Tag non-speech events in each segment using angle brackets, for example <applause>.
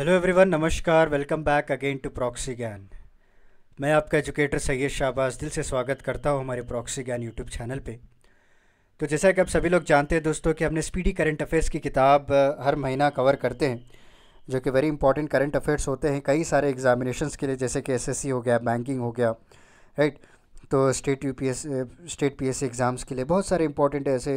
Hello everyone नमस्कार welcome back again to Proxy Gyan मैं आपका एजुकेटर सैयद शाहबाज दिल से स्वागत करता हूं हमारे प्रॉक्सी ज्ञान यूट्यूब चैनल पे तो जैसा कि आप सभी लोग जानते हैं दोस्तों कि हमने स्पीडी करंट अफेयर्स की किताब हर महीना कवर करते हैं जो कि वेरी इंपॉर्टेंट करंट अफेयर्स होते हैं कई सारे एग्जामिनेशन के लिए जैसे कि एस हो गया बैंकिंग हो गया राइट तो state U state P exams के लिए बहुत सारे इंपॉर्टेंट ऐसे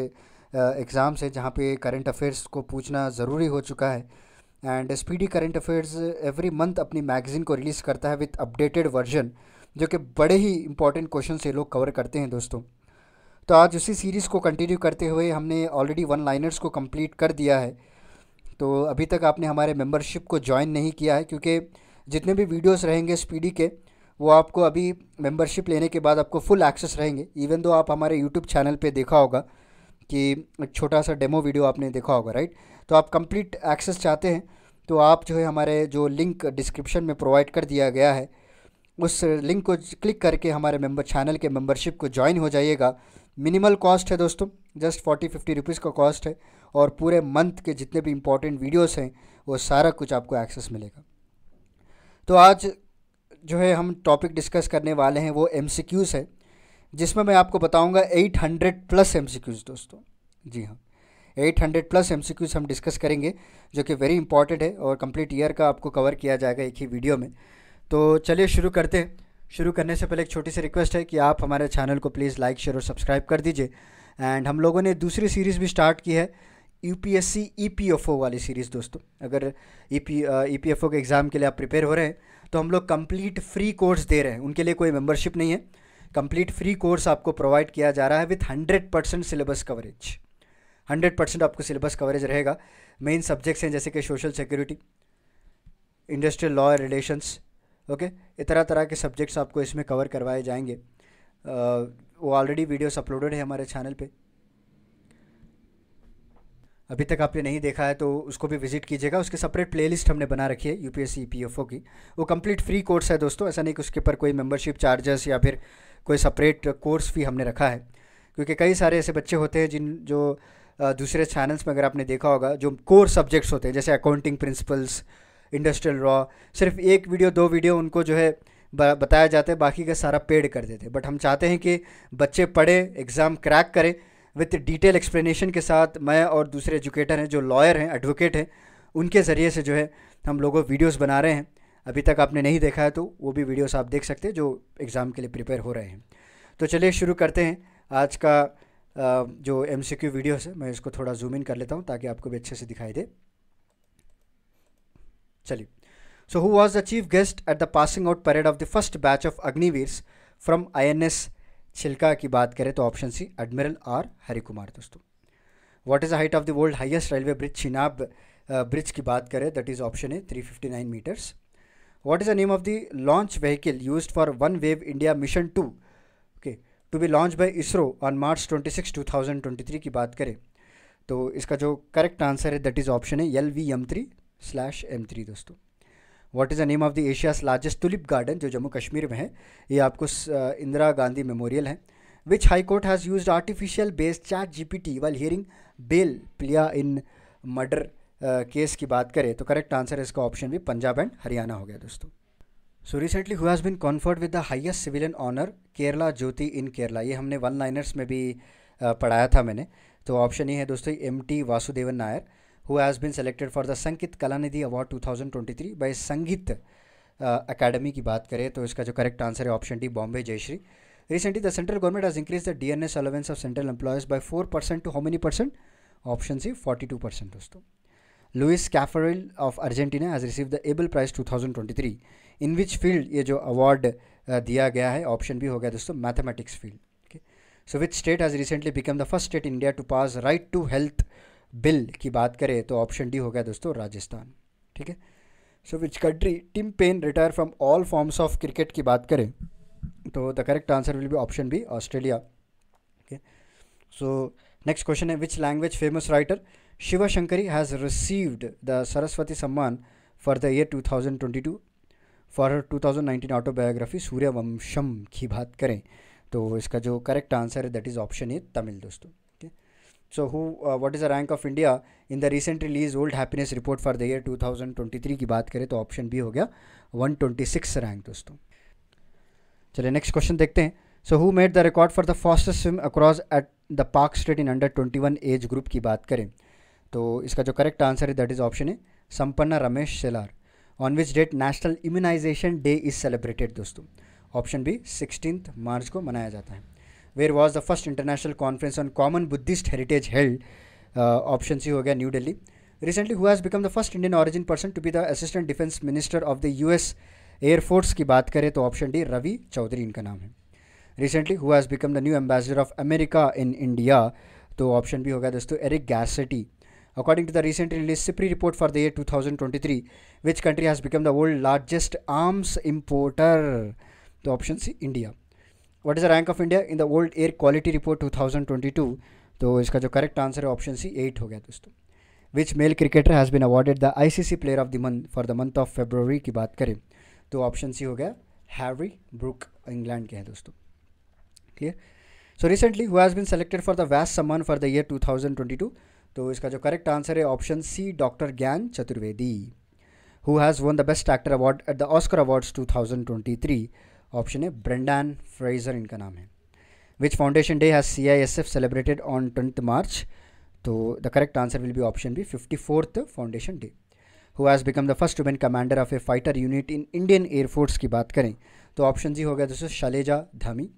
एग्ज़ाम्स हैं जहाँ पर करंट अफेयर्स को पूछना ज़रूरी हो चुका है and speedy current affairs every month अपनी मैगजीन को रिलीज़ करता है विथ अपडेटेड वर्जन जो कि बड़े ही इंपॉर्टेंट क्वेश्चन से लोग कवर करते हैं दोस्तों तो आज उसी सीरीज़ को कंटिन्यू करते हुए हमने ऑलरेडी वन लाइनर्स को कंप्लीट कर दिया है तो अभी तक आपने हमारे मेंबरशिप को ज्वाइन नहीं किया है क्योंकि जितने भी वीडियोस रहेंगे स्पीडी के वो आपको अभी मेंबरशिप लेने के बाद आपको फुल एक्सेस रहेंगे इवन दो आप हमारे यूट्यूब चैनल पे देखा होगा कि एक छोटा सा डेमो वीडियो आपने देखा होगा राइट तो आप कंप्लीट एक्सेस चाहते हैं तो आप जो है हमारे जो लिंक डिस्क्रिप्शन में प्रोवाइड कर दिया गया है उस लिंक को क्लिक करके हमारे मेंबर चैनल के मेंबरशिप को ज्वाइन हो जाइएगा मिनिमल कॉस्ट है दोस्तों जस्ट फोर्टी फिफ्टी रुपीज़ का कॉस्ट है और पूरे मंथ के जितने भी इम्पोर्टेंट वीडियोस हैं वो सारा कुछ आपको एक्सेस मिलेगा तो आज जो है हम टॉपिक डिस्कस करने वाले हैं वो एम सी क्यूज है जिसमें मैं आपको बताऊंगा 800 प्लस एमसीक्यूज दोस्तों जी हाँ 800 प्लस एमसीक्यूज हम डिस्कस करेंगे जो कि वेरी इंपॉर्टेंट है और कंप्लीट ईयर का आपको कवर किया जाएगा एक ही वीडियो में तो चलिए शुरू करते हैं शुरू करने से पहले एक छोटी सी रिक्वेस्ट है कि आप हमारे चैनल को प्लीज़ लाइक शेयर और सब्सक्राइब कर दीजिए एंड हम लोगों ने दूसरी सीरीज़ भी स्टार्ट की है U P S C E P F O वाली सीरीज़ दोस्तों अगर E P E P F O के एग्ज़ाम के लिए आप प्रिपेयर हो रहे हैं तो हम लोग कंप्लीट फ्री कोर्स दे रहे हैं उनके लिए कोई मेंबरशिप नहीं है कंप्लीट फ्री कोर्स आपको प्रोवाइड किया जा रहा है with hundred percent syllabus coverage hundred percent आपको सिलेबस कवरेज रहेगा मेन सब्जेक्ट्स हैं जैसे कि social security industrial law and relations okay तरह तरह के सब्जेक्ट्स आपको इसमें कवर करवाए जाएंगे आ, वो ऑलरेडी वीडियोस अपलोडेड है हमारे चैनल पे अभी तक आपने नहीं देखा है तो उसको भी विजिट कीजिएगा उसके सेपरेट प्लेलिस्ट हमने बना रखी है यूपीएससी पीएफओ e की वो कंप्लीट फ्री कोर्स है दोस्तों ऐसा नहीं कि उसके ऊपर कोई मेंबरशिप चार्जेस या फिर कोई सेपरेट कोर्स भी हमने रखा है क्योंकि कई सारे ऐसे बच्चे होते हैं जिन जो दूसरे चैनल्स में अगर आपने देखा होगा जो कोर सब्जेक्ट्स होते हैं जैसे अकाउंटिंग प्रिंसिपल्स इंडस्ट्रियल रॉ सिर्फ एक वीडियो दो वीडियो उनको जो है बताया जाता है बाकी का सारा पेड कर देते हैं बट हम चाहते हैं कि बच्चे पढ़े एग्ज़ाम क्रैक करें विथ डिटेल एक्सप्लेनेशन के साथ मैं और दूसरे एजुकेटर हैं जो लॉयर हैं एडवोकेट हैं उनके ज़रिए से जो है हम लोगों वीडियोस बना रहे हैं अभी तक आपने नहीं देखा है तो वो भी वीडियोस आप देख सकते हैं जो एग्ज़ाम के लिए प्रिपेयर हो रहे हैं तो चलिए शुरू करते हैं आज का जो एम सी क्यू वीडियोस है मैं इसको थोड़ा जूम इन कर लेता हूँ ताकि आपको भी अच्छे से दिखाई दे चलिए so who was the chief guest at the passing out parade of the first batch of Agniveers from S Chilka की बात करें तो option C admiral R Hari Kumar दोस्तों what is the height of the world highest railway bridge Chenab bridge की बात करें that is option A 359 meters what is what is the name of the launch vehicle used for one wave india mission 2 okay to be March twenty six two thousand twenty three की बात करें तो इसका जो correct answer है that is option है L V M three slash M three दोस्तों what is the name of the Asia's largest tulip garden जो जम्मू कश्मीर में है ये आपको इंदिरा गांधी मेमोरियल है which high court has use artificial based chat G P T while hearing bail plea in murder case की बात करें तो करेक्ट आंसर इसका ऑप्शन भी पंजाब एंड हरियाणा हो गया दोस्तों so recently who's been conferred with the highest civilian honour Kerala Jyothi in Kerala ये हमने वन लाइनर्स में भी पढ़ाया था मैंने तो ऑप्शन ये है दोस्तों M T Vasudevan Nair who has been selected for the Kala Kalanidhi award 2023 by Sangeet academy की बात करें तो इसका जो करेक्ट आंसर है option D Bombay Jayashri recently the central government has increase the D N S allowance of central employees by four percent to how many percent option C forty two percent दोस्तों Luis Caffarelli of Argentina has receive the Abel price three in which field ये जो award uh, दिया गया है option B हो गया दोस्तों mathematics field okay so which state has recently become the first state India to pass right to health bill की बात करें तो ऑप्शन डी हो गया दोस्तों राजस्थान ठीक है so which country Tim Paine retire from all forms of cricket की बात करें तो the correct answer will be option B Australia okay so next question है which language famous writer Shiva Shankari has received the Saraswati Samman for the year 2022 for her 2019 autobiography Surya Vamsam की बात करें तो इसका जो करेक्ट आंसर है that is option A Tamil दोस्तों ठीक so who what is the rank of India in the recent release world happiness report for the year 2023 की बात करें तो ऑप्शन बी हो गया 126 रैंक दोस्तों चलिए नेक्स्ट क्वेश्चन देखते हैं so who made the record for the fastest swim across at the Palk strait in under 21 age group की बात करें तो इसका जो करेक्ट आंसर है दैट इज़ ऑप्शन है Sampanna Ramesh Shelar on which date national immunization day is celebrated दोस्तों option B sixteen March को मनाया जाता है where was the first international conference on common Buddhist heritage held option C हो गया New Delhi recently who's has become the first Indian origin person to be the assistant defence minister of the U S air force की बात करें तो option D Ravi Chaudhary इनका नाम है recently who's has become the new ambassador of America in India तो option भी गया दोस्तों Eric Garcetti According to the recent released CIPRI report for the year 2023, which country has become the world's largest arms importer? The option C, India. What is the rank of India in the World Air Quality Report 2022? So, the correct answer is option C, 8. Ho gaya which male cricketer has been awarded the ICC Player of the Month for the month of February? Ki baat kare. तो option C हो गया Harry Brook England के हैं दोस्तों clear so recently who has been selected for the वैस सम्मान for the year 2022 तो इसका जो करेक्ट आंसर है option C doctor Gyan Chaturvedi who has won the best actor award at the Oscar awards 2023 option है ब्रेंडान फ्रेजर इनका नाम है which foundation day has C I S F celebrated on twenty March तो the correct answer will be option B fifty fourth foundation day who has become the first women commander of a fighter unit in Indian air force की बात करें तो option G हो गया दोस्तों Shaliza Dhami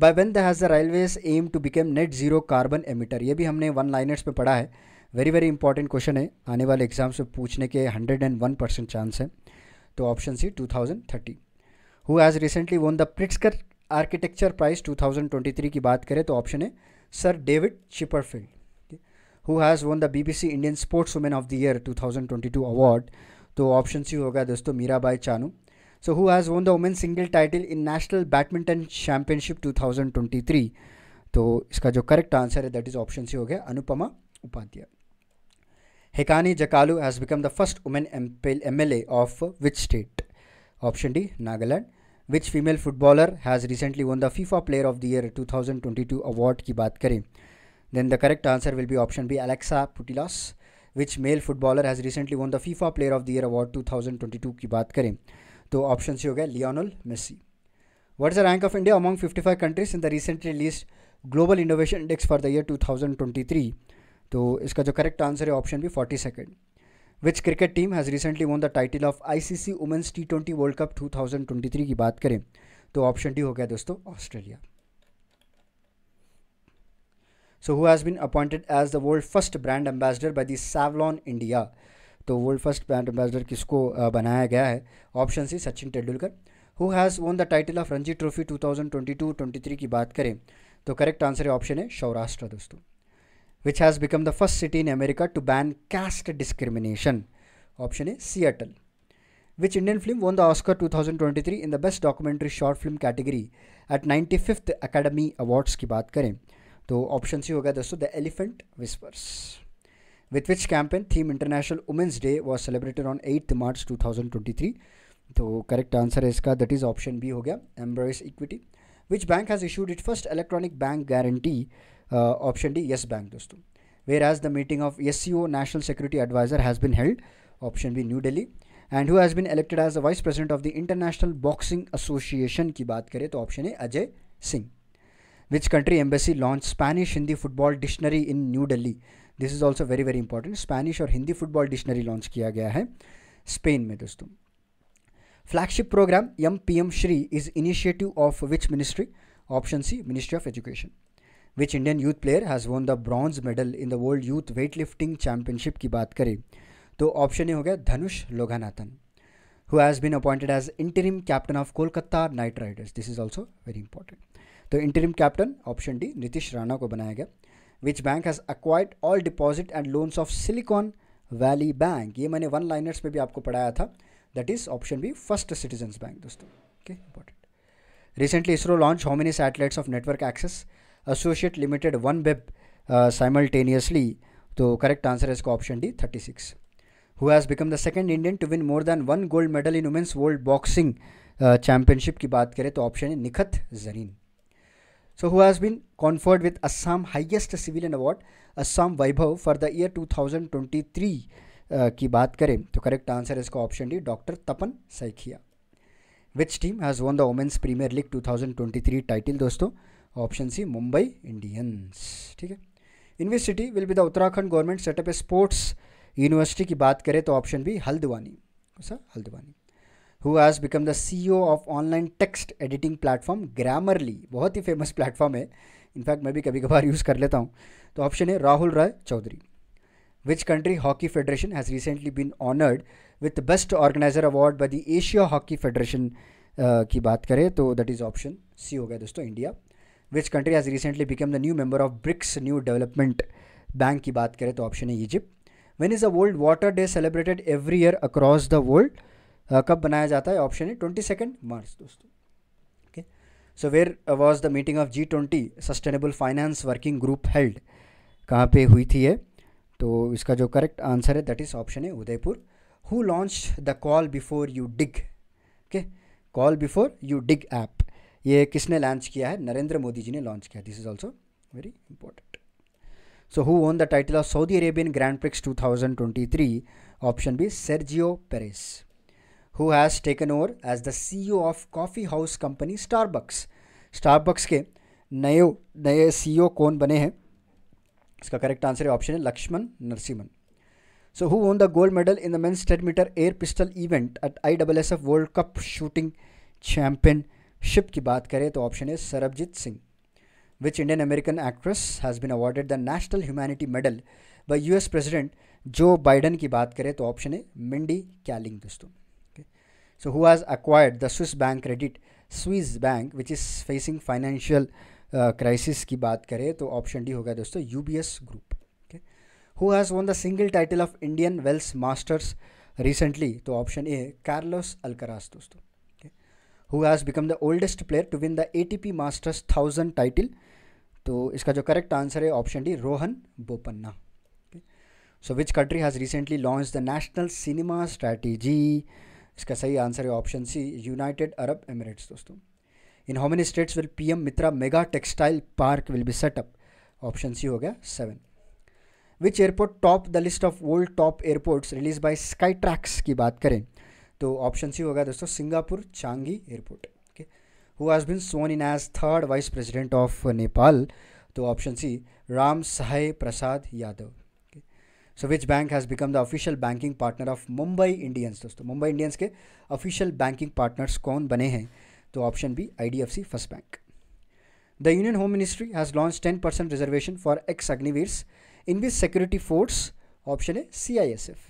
by when the has the railways aim to become net zero carbon emitter ये भी हमने वन लाइनर्स में पढ़ा है वेरी वेरी इंपॉर्टेंट क्वेश्चन है आने वाले एग्जाम्स में पूछने के hundred and one percent chance है तो option C two thousand thirty who has recently won the Pritzker architecture prize two thousand twenty three की बात करें तो ऑप्शन है sir David Chipperfield who has won the B B C Indian sports women of the year two thousand twenty two award तो option C होगा दोस्तों Mirabai Chanu So, who has won the women's single title in National Badminton Championship 2023? तो इसका जो correct answer है that is option C हो गया Anupama Upadhyay Hekani Jakhalu has become the first women M L A of which state option D Nagaland which female footballer has recently won the FIFA player of the year 2022 award की बात करें then the correct answer will be option B Alexia Putellas which male footballer has recently won the FIFA player of the year award two thousand twenty two की बात करें तो option C हो गया Lionel Messi what is the rank of India among 55 countries in the recently released global innovation index for the year 2023 तो इसका जो correct answer है option B forty second which cricket team has recently won the title of C women's T twenty world cup two thousand twenty three की बात करें तो option D हो गया दोस्तों Australia so who has been appointed as the world first brand ambassador by the Savlon India तो world first brand ambassador किसको बनाया गया है option C Sachin Tendulkar who has won the title of Ranji trophy 2022-23 की बात करें तो करेक्ट आंसर है ऑप्शन है सौराष्ट्र दोस्तों which has become the first city in America to ban caste discrimination option है Seattle which Indian film won the Oscar 2023 the best documentary Documentary film category at ninety fifth academy awards की बात करें तो option C होगा दोस्तों the elephant whispers with which campaign theme International Women's Day was celebrated on 8th March 2023. So correct answer is ka, that is option B ho gaya, Embrace Equity. Which bank has issued its first electronic bank guarantee? Uh, option D, Yes Bank dosto. Whereas the meeting of SCO National Security Advisor has been held, option B, New Delhi. And who has been elected as the vice president of the International Boxing Association? Ki baat kare to option A. Ajay Singh. Which country embassy launched Spanish Hindi football dictionary in New Delhi? This is also very very important Spanish और Hindi football dictionary launch किया गया है Spain में दोस्तों flagship programme M P M Shri is initiative of which ministry option C ministry of education which Indian youth player has won the bronze medal in the world youth weight lifting championship की बात करें तो option A हो गया Dhanush Loganathan who has been appointed as interim captain of Kolkata knight riders this is also very important तो interim captain option D Nitish Rana को बनाया गया which bank has acquired all deposit and loans of silicon valley bank ये मैंने one liners में भी आपको पढ़ाया था that is option B first citizens bank दोस्तों okay important recently ISRO launch how many satellites of network access associate limited one web simultaneously तो correct answer है इसका option D thirty six who has become the second Indian to win more than one gold medal in women's world boxing championship की बात करें तो option है निखत Zareen So who has been conferred with Assam highest civilian award Assam Vaibhav for the year 2023 uh, की बात करें तो correct answer इसका option D doctor Tapan Saikia which team has won the women's premier league 2023 title दोस्तों option C Mumbai Indians ठीक है university will be the Uttarakhand government setup a sports university की बात करें तो option B Haldwani sir Haldwani who has become the CEO of online text editing platform Grammarly. बहुत ही famous platform है इनफैक्ट मैं भी कभी कभार यूज़ कर लेता हूँ तो ऑप्शन है Rahul Rai Chaudhary which country hockey federation has recently been honoured with best organiser award by the Asia hockey federation की बात करें तो दैट इज़ ऑप्शन सी हो गया दोस्तों India which country has recently become the new member of BRICS new development bank की बात करें तो ऑप्शन है Egypt when is the world water day celebrated every year across the world Uh, कब बनाया जाता है ऑप्शन है ट्वेंटी सेकेंड मार्च दोस्तों okay so where was the meeting of G twenty sustainable finance working group held कहाँ पे हुई थी ये तो इसका जो करेक्ट आंसर है दैट इज ऑप्शन है Udaipur who launch the call before you dig okay call before you dig app ये किसने लॉन्च किया है नरेंद्र मोदी जी ने लॉन्च किया this is also very important so who won the title of Saudi Arabian grand prix 2023 option B Sergio Perez who has taken over as the CEO of coffee house company Starbucks. Starbucks के नए नए CEO कौन बने हैं इसका correct answer है option है Laxman Narasimhan so who won the gold medal in the men's ten metre air pistol event at I डबल S F world cup shooting championship की बात करें तो ऑप्शन है Sarabjit Singh which Indian American actress has been awarded the national humanity medal by U S president Joe Biden की बात करें तो ऑप्शन है मिंडी कैलिंग दोस्तों So who has acquired the Swiss bank credit Swiss bank which is facing financial crisis की बात करें तो ऑप्शन डी होगा दोस्तों U B S group okay who has won the single title of Indian Wells Masters recently तो option A Carlos Alcaraz दोस्तों okay who has become the oldest player to win the A T P masters thousand title तो इसका जो correct answer है option D Rohan Bopanna so which country has recently launch the national cinema strategy इसका सही answer है option C United Arab Emirates दोस्तों in how many states will PM Mitra mega textile park will be setup option C हो गया seven which airport top the list of world top airports release by Skytrax की बात करें तो option C होगा दोस्तों Singapore Changi airport okay who has been sworn in as third vice president of Nepal तो option C Ram Sahay Prasad Yadav so which bank has become the official banking partner of Mumbai Indians दोस्तों Mumbai Indians के official banking partners कौन बने हैं तो option B IDFC first bank the union home ministry has launch ten percent reservation for ex Agniveers in which security force option है C I S F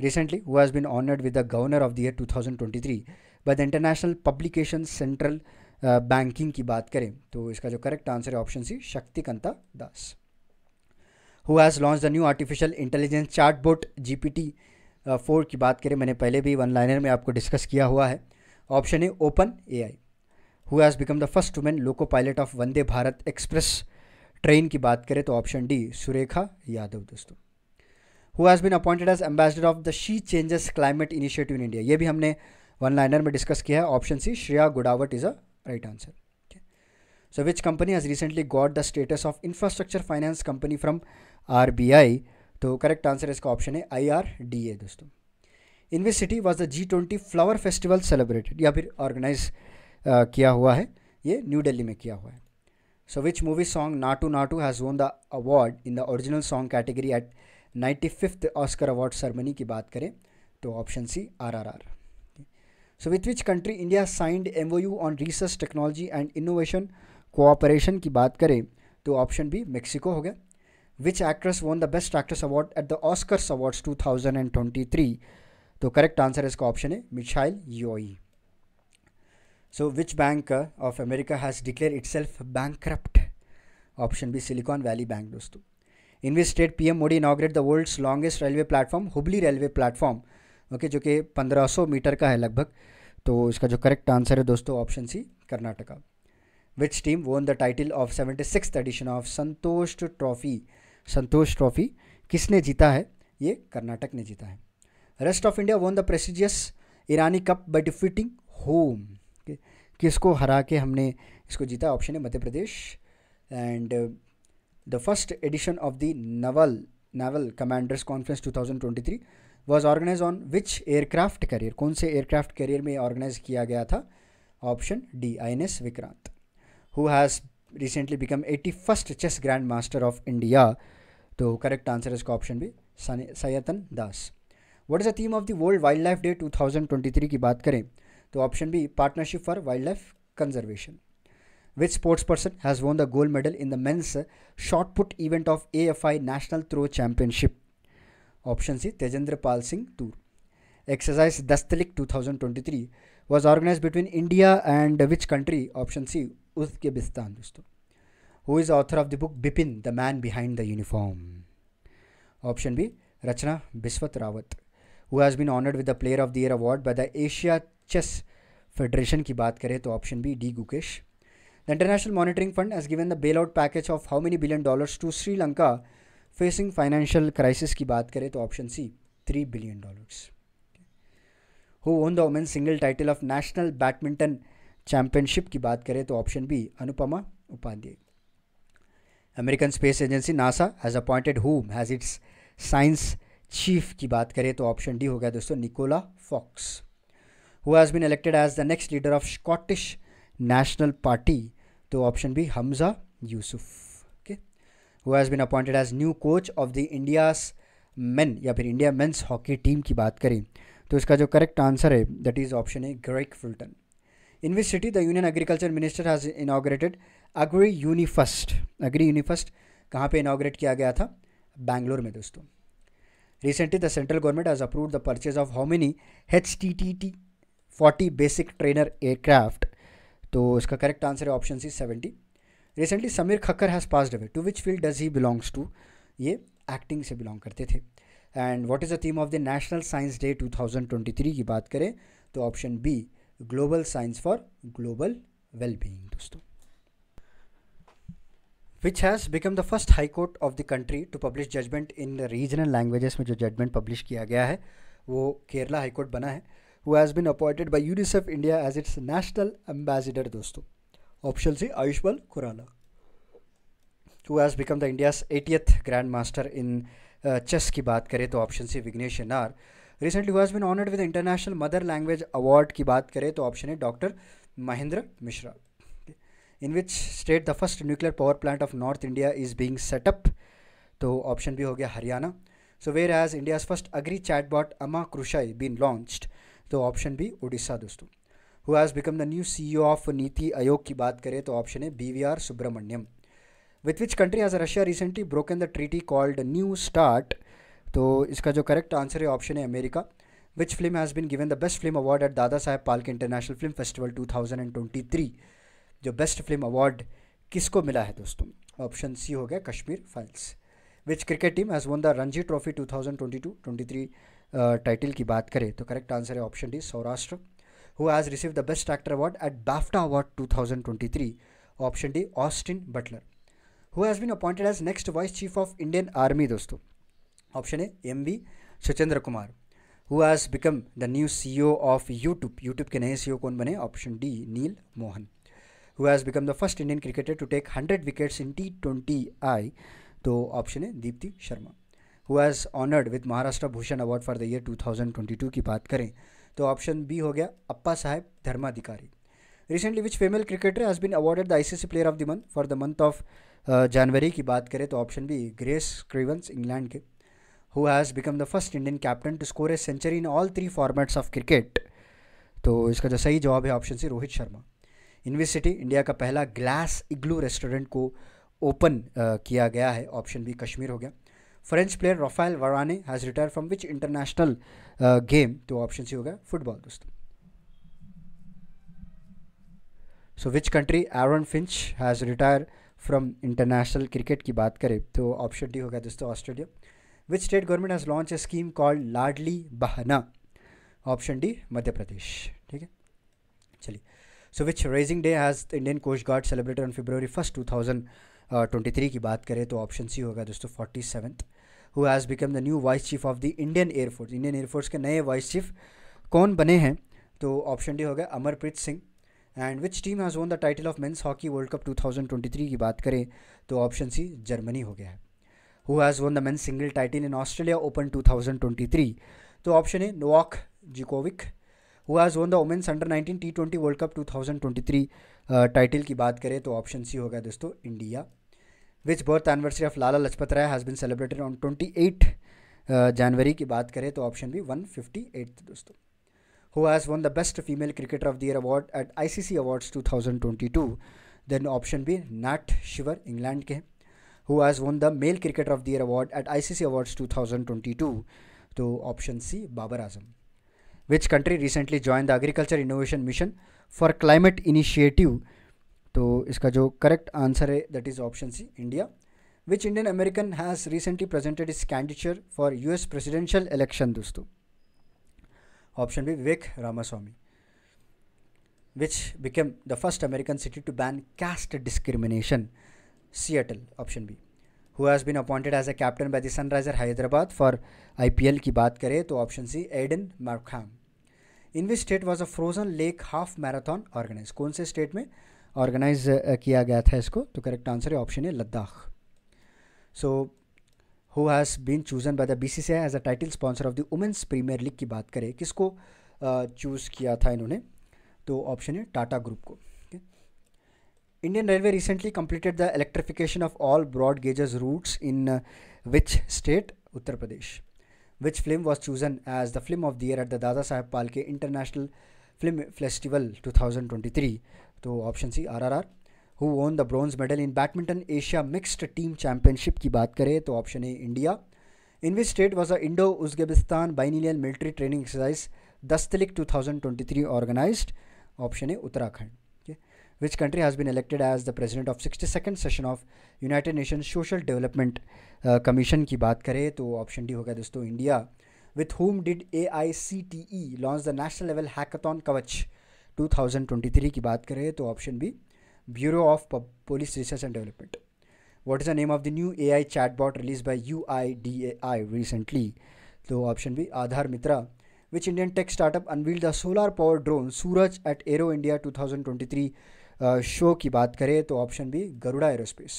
recently has been honoured with the governor of the year two thousand twenty three by the international publication central banking की बात करें तो इसका जो correct answer है option C Shaktikanta Das who has launch the new artificial intelligence chatbot G P T four की बात करें मैंने पहले भी वन लाइनर में आपको डिस्कस किया हुआ है ऑप्शन है open A I who has become the first women loco pilot of Vande Bharat express train की बात करें तो ऑप्शन डी सुरेखा यादव दोस्तों who has been appointed as ambassador of the she changes climate initiative in India ये भी हमने one liner में discuss किया है option C Shreya Gudawat is a right answer so which company has recently got the status of infrastructure finance company from RBI तो correct answer इसका option है IRDA दोस्तों in which city was the G twenty flower festival celebrated या फिर organise किया हुआ है ये न्यू दिल्ली में किया हुआ है so which movie song Naatu Naatu has won the award in the original song category at ninety fifth Oscar award ceremony की बात करें तो option C R R R so with which country India signed M O U on research technology and innovation cooperation की बात करें तो option B Mexico हो गया which actress won the best actress award at the Oscars awards three तो correct answer इसका option है Michelle Yeoh so which bank of America has declare itself bank option B silicon valley bank दोस्तों in which state P M Modi inaugurate the world's longest railway platform Hubli railway platform okay जो कि पंद्रह सौ metre का है लगभग तो इसका जो करेक्ट आंसर है दोस्तों option C Karnataka which team won the title of seventy six edition of Santosh trophy Santosh trophy किसने जीता है ये कर्नाटक ने जीता है rest of India won the prestigious Irani cup by defeating whom किसको हरा के हमने इसको जीता ऑप्शन है Madhya Pradesh and the first edition of the naval naval commanders conference 2023 was organise on which aircraft carrier कौन से एयरक्राफ्ट कैरियर में ऑर्गेनाइज किया गया था option D I N S Vikrant who has recently become eighty first chess grand master of India तो correct answer है इसका option B Sayantan Das what is the theme of the world wildlife day two thousand twenty three की बात करें तो option B partnership for wildlife conservation which sports person has won the gold medal in the men's short put event of A F I national throw championship option C Tejinder Pal Singh टूर exercise Dustlik two thousand twenty three was organise between India and which country option C Uzbekistan दोस्तों who is author of the book Bipin the man behind the uniform option B Rachna Bisht Rawat who has been honoured with the player of the year award by the Asia chess federation की बात करें तो option B D Gukesh the international monitoring fund has given the bailout package of how many billion dollars to Sri Lanka facing financial crisis की बात करें तो option C three billion dollars who won the women single title of national badminton championship की बात करें तो option B Anupama Upadhyay American space agency NASA has appointed whom has its science chief की बात करें तो ऑप्शन डी हो गया दोस्तों Nicola fox who has been elected as the next leader of Scottish national party तो option B Humza Yousaf okay who has been appointed as new coach of the India's men या फिर India men's hockey team की बात करें तो इसका जो correct answer है that is option A Greg Fulton in which city the Union Agriculture Minister has inaugurated Agri Unifest. Agri Unifest कहाँ पे इनाग्रेट किया गया था बैंगलोर में दोस्तों recently the central government has approved the purchase of how many HTTT 40 basic trainer aircraft तो इसका correct answer है option C seventy recently Sameer Khakhar has passed away to which field does he belongs to ये acting से belong करते थे and what is the theme of the national science day 2023 की बात करें तो option B global science for global wellbeing दोस्तों which has become the first high court of the country to publish judgement in regional languages में जो judgement publish किया गया है वो केरला हाई कोर्ट बना है वो has been appointed by UNICEF India as its national ambassador दोस्तों option C Ayushmann Khurrana who has become the India's eightieth grand master in chess की बात करें तो option C Vignesh N R recently who's been honoured with international mother language award की बात करें तो option है doctor Mahendra Mishra in which state the first nuclear power plant of north India is being set up तो ऑप्शन भी हो गया Haryana so where has India's first agri chat bot Ama Krushai been launched तो option B Odisha दोस्तों who has become the new C E of NITI Aayog की बात करें तो option है B V R Subrahmanyam with which country has Russia recently broken the treaty called new start तो इसका जो करेक्ट आंसर है ऑप्शन है America which film has been given the best film award at Dada Saheb Phalke international film festival 2023 जो best film award किसको मिला है दोस्तों ऑप्शन सी हो गया Kashmir files which cricket team has won the Ranji trophy 2022 three title की बात करें तो करेक्ट आंसर है option D Saurashtra who has receive the best actor award at BAFTA award three option D Austin Butler who has been appointed as next vice chief of Indian army दोस्तों option A M B Suchindra Kumar who has become the new CEO of YouTube YouTube के नए ओ e कौन बने option D Neal Mohan who has become the first Indian cricketer to take hundred wickets in T twenty I तो option है Deepti Sharma who has honoured with Maharashtra Bhushan award for the year two thousand twenty two की बात करें तो option B हो गया Appa Saheb Dharmadhikari recently which female cricketer has been awarded the ICC player of the month for the month of January की बात करें तो option B Grace Scrivens England के who has become the first Indian captain to score a century in all three formats of cricket. तो इसका जो सही जवाब है option C Rohit Sharma university India का पहला ग्लास इग्लू रेस्टोरेंट को ओपन uh, किया गया है ऑप्शन बी कश्मीर हो गया French player Raphael Varane has retire from which international game तो ऑप्शन सी हो गया फुटबॉल दोस्तों so which country Aaron Finch has retire from international cricket की बात करें तो ऑप्शन डी हो गया दोस्तों Australia which state government has launch a scheme called Ladli Behna option D Madhya Pradesh ठीक है चलिए so which raising day has Indian coast guard celebrated on February first two thousand twenty three की बात करें तो ऑप्शन सी होगा दोस्तों forty seventh who has become the new vice chief of the Indian air force Indian air force के नए vice chief कौन बने हैं तो ऑप्शन डी होगा Amarpreet Singh and which team has won the title of men's hockey world cup two thousand twenty three की बात करें तो ऑप्शन सी जर्मनी हो गया है who has won the men's single title in Australia Open 2023. तो option A Novak Djokovic who has won the women's under 19 T twenty world cup 2023 title की बात करें तो ऑप्शन सी होगा दोस्तों India which birth anniversary of Lala Lajpat Rai has been celebrated on eight January uh, की बात करें तो ऑप्शन भी एट दोस्तों who has won the best female cricketer of the year award at C awards two then option भी NAT Sciver England के हैं who has won the Male Cricketer of the Year award at ICC Awards 2022. So option C, Babar Azam. Which country recently joined the Agriculture Innovation Mission for Climate Initiative? to इसका correct answer that is option C that is option C, India. Which Indian American has recently presented his परजटड for US presidential election, presidential election option b B Vivek which became the first American city to ban caste discrimination. Seattle option B who has been appointed as a captain by the Sunriser Hyderabad for IPL की बात करें तो option C Aiden Markram in which state was a frozen lake half marathon organise कौन से state में organise किया गया था इसको तो करेक्ट आंसर है ऑप्शन है Ladakh so who has been chosen by the B C C as a title sponsor of the women's premier league की बात करें किसको चूज़ किया था इन्होंने तो ऑप्शन है टाटा ग्रुप को Indian Railway recently completed the electrification of all broad gauges routes in uh, which state? Uttar Pradesh. Which film was chosen as the film of the year at the Dada Saheb Palke International Film Festival 2023? तो option C RRR who won the bronze medal in badminton Asia mixed team championship की बात करें तो option A India in which state was a Indo Uzbekistan बाइनिलियन military training exercise Dustlik 2023 organised option A Uttarakhand which country has been elected as the president of 62nd session of United Nations Social Development uh, Commission की बात करें तो option D होगा दोस्तों India with whom did AICTE launch the national level hackathon कवच 2023 की बात करें तो option B bureau of police research and development what is the name of the new AI chatbot released by UIDAI recently? So option B, Aadhar Mitra. Which Indian tech startup unveiled the solar powered drone Suraj at Aero India 2023 show की बात करें तो option B Garuda aerospace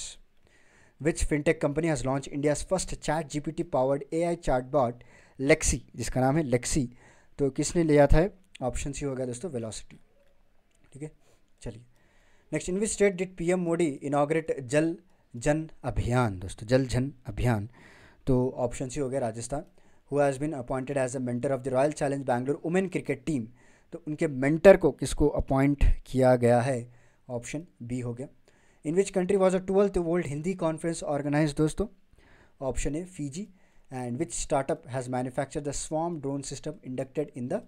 which fintech company has launch India's first chat T powered A AI bot Lexi जिसका नाम है Lexi तो किसने लिया था ऑप्शन सी हो गया दोस्तों वेलासिटी ठीक है चलिए next in which state P M Modi inaugurate Jal Jan अभियान दोस्तों जल जन अभियान तो ऑप्शन सी हो गया Rajasthan who has been appointed as a mentor of the royal challenge Bangalore women cricket team तो उनके मेंटर को किसको अपॉइंट किया गया है ऑप्शन बी हो गया in which country was a twelfth world Hindi conference organise दोस्तों option A Fiji and which startup has manufacture the swarm drone system inducted in the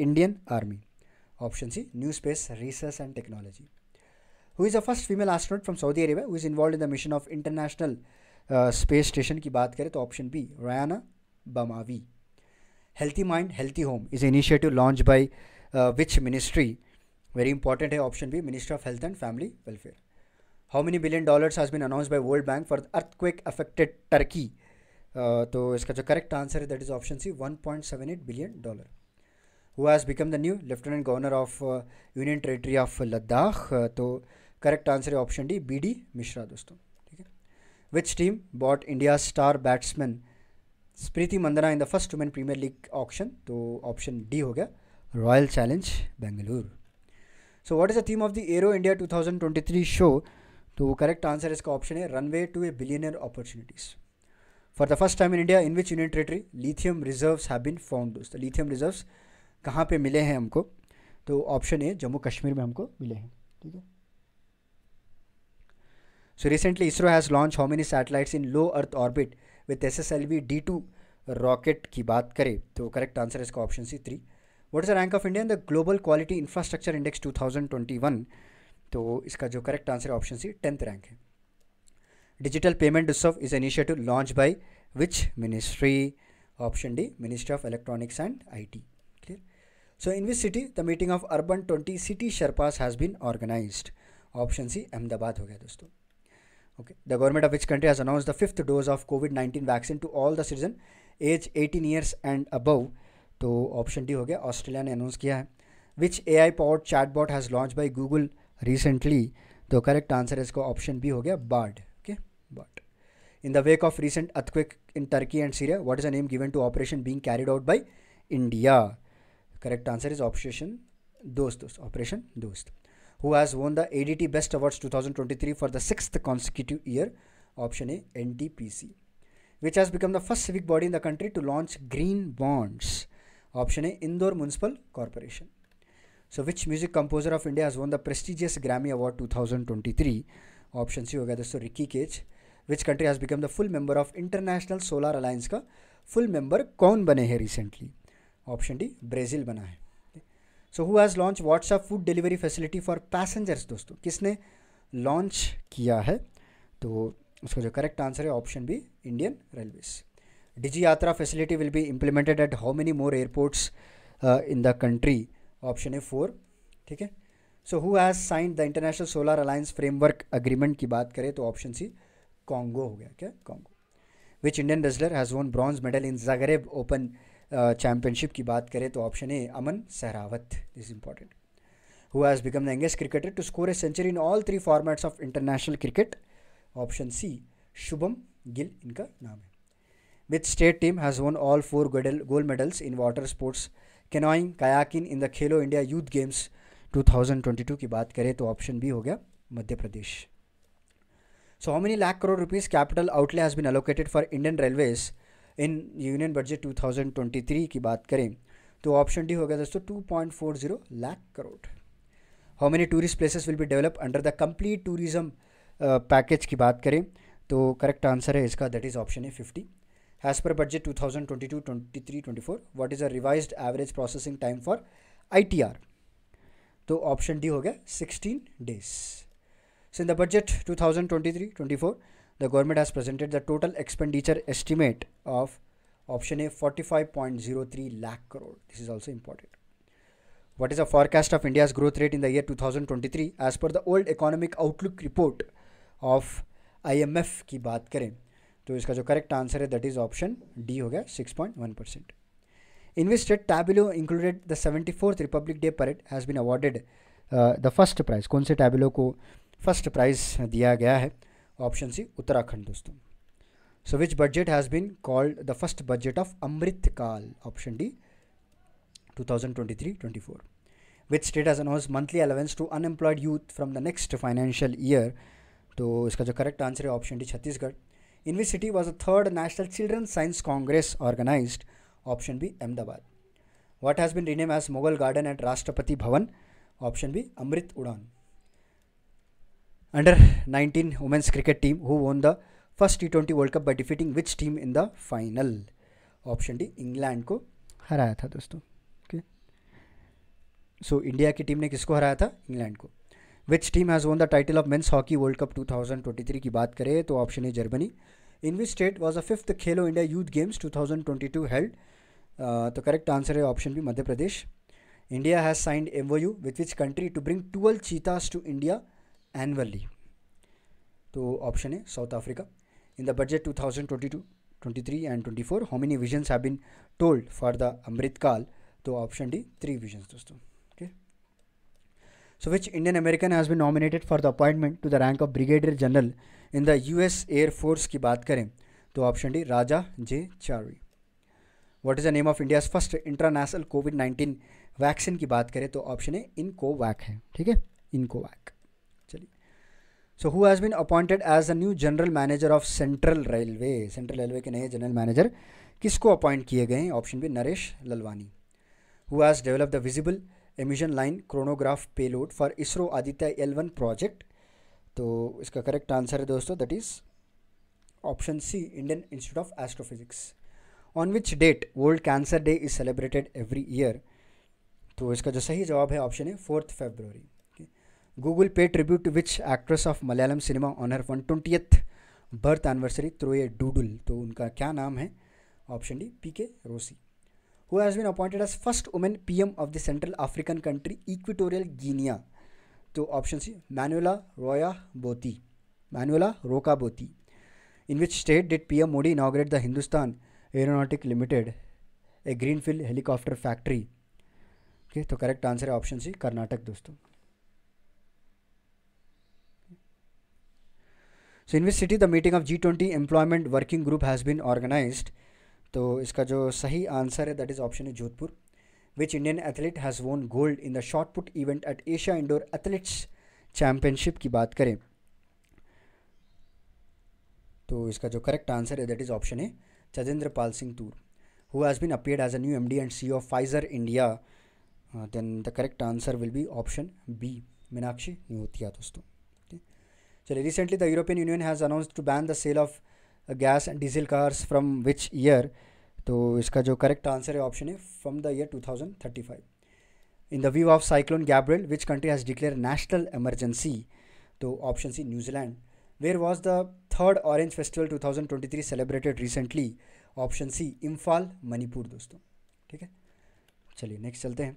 Indian army option C new space research and technology who is a first female astronaut from Saudi Arabia who is involve in the mission of international space station की बात करें तो option B Rayyana Barnawi healthy mind healthy home is initiative launch by which ministry very important है option B minister of health and family welfare how many billion dollars has been announce by world bank for earthquake affected Turkey तो इसका जो correct answer है that is option C one point seven eight billion dollar who has become the new lieutenant governor of union territory of Ladakh तो correct answer है option D B D Mishra दोस्तों ठीक है which team bought India star batsman Smriti Mandhana in the first women premier league option तो option D हो गया royal challenge Bengaluru so what is the theme of the aero India two thousand twenty three show तो correct answer इसका option है runway to a billion opportunities for the first time in India in which union territory lithium reserve have been found दोस्तों lithium reserve कहाँ पे मिले हैं हमको तो ऑप्शन ए जम्मू कश्मीर में हमको मिले हैं ठीक है so recently ISRO has launch how many satellites in low earth orbit with S S L V D two rocket की बात करें तो करेक्ट आंसर इसका option C three what is the rank of India in the global quality infrastructure index 2021 तो इसका जो correct answer है option C tenth rank है digital payment Utsav is initiative launch by which ministry option D ministry of electronics and T clear so in which city the meeting of urban twenty city sherpas has been organise option C Ahmedabad हो गया दोस्तों okay the government of which country has announce the fifth dose of covid nineteen vaccine to all the citizen age eighteen years and above तो option D हो गया Australia ने announce किया है which A I pod bot has launch by Google recently तो correct answer इसका option B हो गया Bard okay Bard in the wake of recent earthquake in Turkey and Syria what is a name given to operation being carried out by India correct answer is operation Dost Dost operation Dost who has won the A D T best awards two thousand twenty three for the six consecutive year option A N T P C which has become the first civic body in the country to launch green bonds option है Indore municipal corporation so which music composer of India has won the prestigious Grammy award 2023 option C हो गया दोस्तों Ricky Kej which country has become the full member of international solar alliance का full member कौन बने हैं recently option D Brazil बना है so who has launch WhatsApp food delivery facility for passengers दोस्तों किसने लॉन्च किया है तो उसका जो करेक्ट आंसर है option B Indian railways Digi Yatra facility will implemented implemented at how more more airports in the country option A four ठीक है so who has sign the international solar alliance framework agreement की बात करें तो option C Congo हो गया क्या Congo which Indian wrestler has won bronze medal in Zagreb open championship की बात करें तो option A Aman Sehrawat is important who has become the youngest cricketer to score a century in all three formats of international cricket option C Shubman Gill इनका नाम है Which state team has won all four gold medals in water sports canoeing, kayaking in the Khelo India Youth Games 2022 की बात करें तो option B हो गया Madhya Pradesh so how many lakh crore rupees capital outlay has been allocated for Indian railways in union budget 2023 की बात करें तो ऑप्शन डी हो गया दोस्तों 2.40 lakh crore how many tourist places will be develop under the complete tourism package की बात करें तो करेक्ट आंसर है इसका दैट इज़ ऑप्शन है fifty as per budget two two thousand twenty twenty three twenty four what is a is average processing time for I T R तो option D हो गया sixteen days so in the budget two thousand twenty three twenty four the government has presented the total expenditure estimate of option A forty five point zero three lakh crore this is also important what is the forecast of India's growth rate in the year two thousand twenty three as per the old economic outlook report of I M F की बात करें तो इसका जो correct answer है that is option D हो गया six point one percent invested tableau included the seventy fourth republic day parade has been awarded the first prize कौन से टैबिलो को फर्स्ट प्राइज़ दिया गया है ऑप्शन सी उत्तराखंड दोस्तों so which budget has been called the first budget of Amritkaal option D 2023-24 which state has announced monthly allowance to unemployed youth from the next financial year तो इसका जो करेक्ट आंसर है option D Chhattisgarh in which city was the third national children science congress organise option B Ahmedabad what has been rename as Mughal garden and Rashtrapati Bhavan option B Amrit Udyan under nineteen women's cricket team who won the first T twenty world cup by defeating which team in the final option D England को हराया था दोस्तों okay so India की team ने किसको हराया था England को which team has won the title of men's hockey world cup 2023 की बात करें तो ऑप्शन है Germany in which state was a fifth Khelo India youth games 2022 held तो करेक्ट आंसर है option B Madhya Pradesh India has signed M O U with which country to bring twelve cheetahs to India annually तो option है South Africa in the budget two thousand twenty two twenty three and twenty four how many visions have been told for the Amritkaal तो option D three visions दोस्तों so which Indian American has been nominated for the appointment to the rank of brigadier general in the U S air force की बात करें तो option D Raja J Chari what is the name of India's first international Covid nineteen vaccine की बात करें तो option ए इनकोवैक है ठीक है इनकोवैक चलिए so who has been appointed as the new general manager of central railway central railway के नए जनरल मैनेजर किसको अपॉइंट किए गए हैं option B Naresh Lalwani who has develop the visible emission line coronagraph payload for ISRO Aditya L one project तो इसका correct answer है दोस्तों that is option C Indian institute of astrophysics on which date world cancer day is celebrated every year तो इसका जो सही जवाब है ऑप्शन है fourth February Google pay tribute which actress of Malayalam cinema on her one eighth birth anniversary throw a doodle तो उनका क्या नाम है option D P K Rosy who has been appointed as first first P M of the central African country equatorial Guinea. तो option C Manuela Roka Botey Manuela Roka Botey in which state did P M Modi inaugurate the Hindustan aeronautic limited a green field helicopter factory okay तो correct answer है option C Karnataka दोस्तों so in which city the meeting of G twenty employment working group has been organised तो इसका जो सही answer है that is option है Jodhpur which Indian athlete has won gold in the shot put event at Asia indoor athletics championship की बात करें तो इसका जो करेक्ट आंसर है दैट इज़ ऑप्शन है Tajinder Pal Singh Toor who has as a new M D and C of Pfizer India India, uh, then the correct be will be option B, Minakshi Nehotia. दोस्तों चलिए recently the European union has announce to ban the sale of gas and diesel cars from which year तो इसका जो correct answer है option है from the year 2035 in the view of cyclone Gabrielle which country has declare national emergency तो option C New Zealand where was the third orange festival 2023 celebrated recently option C Imphal Manipur दोस्तों ठीक है चलिए next चलते हैं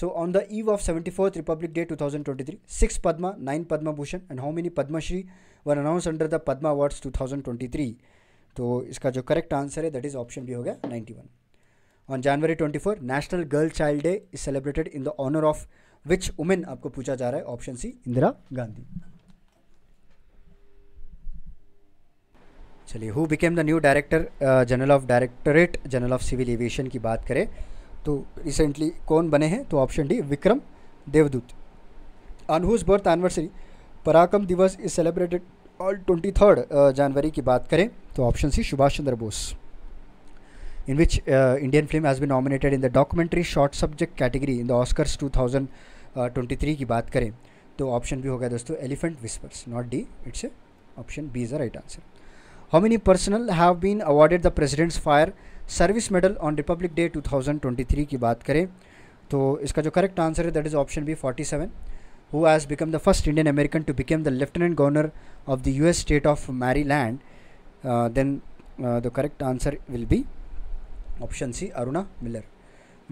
So on the eve of 74th Republic Day 2023, 6 Padma, 9 Padma Bhushan and how many Padma Shri were announced under the Padma Awards 2023? तो इसका जो correct answer है दैट इज़ ऑप्शन भी हो गया 91। On January 24 national girl child day is celebrated in the honour of which women आपको पूछा जा रहा है ऑप्शन सी इंदिरा गांधी चलिए who became the new director general of directorate general of civil aviation की बात करें तो रिसेंटली कौन बने हैं तो ऑप्शन डी विक्रम देवदूत on whose birth anniversary Parakram Diwas is celebrated on twenty third January की बात करें तो option C Subhash Chandra Bose Indian film has be nominated in the documentary short subject category in the Oscars two thousand twenty three की बात करें तो option B हो गया दोस्तों elephant whispers not D it's a option B is the right answer how many personnel have been awarded the president's fire service medal on Republic day 2023 की बात करें तो इसका जो करेक्ट आंसर है that is option B 47 seven who has become the first Indian American to become the lieutenant governor of the U state of Maryland then the correct answer will be option C Aruna Miller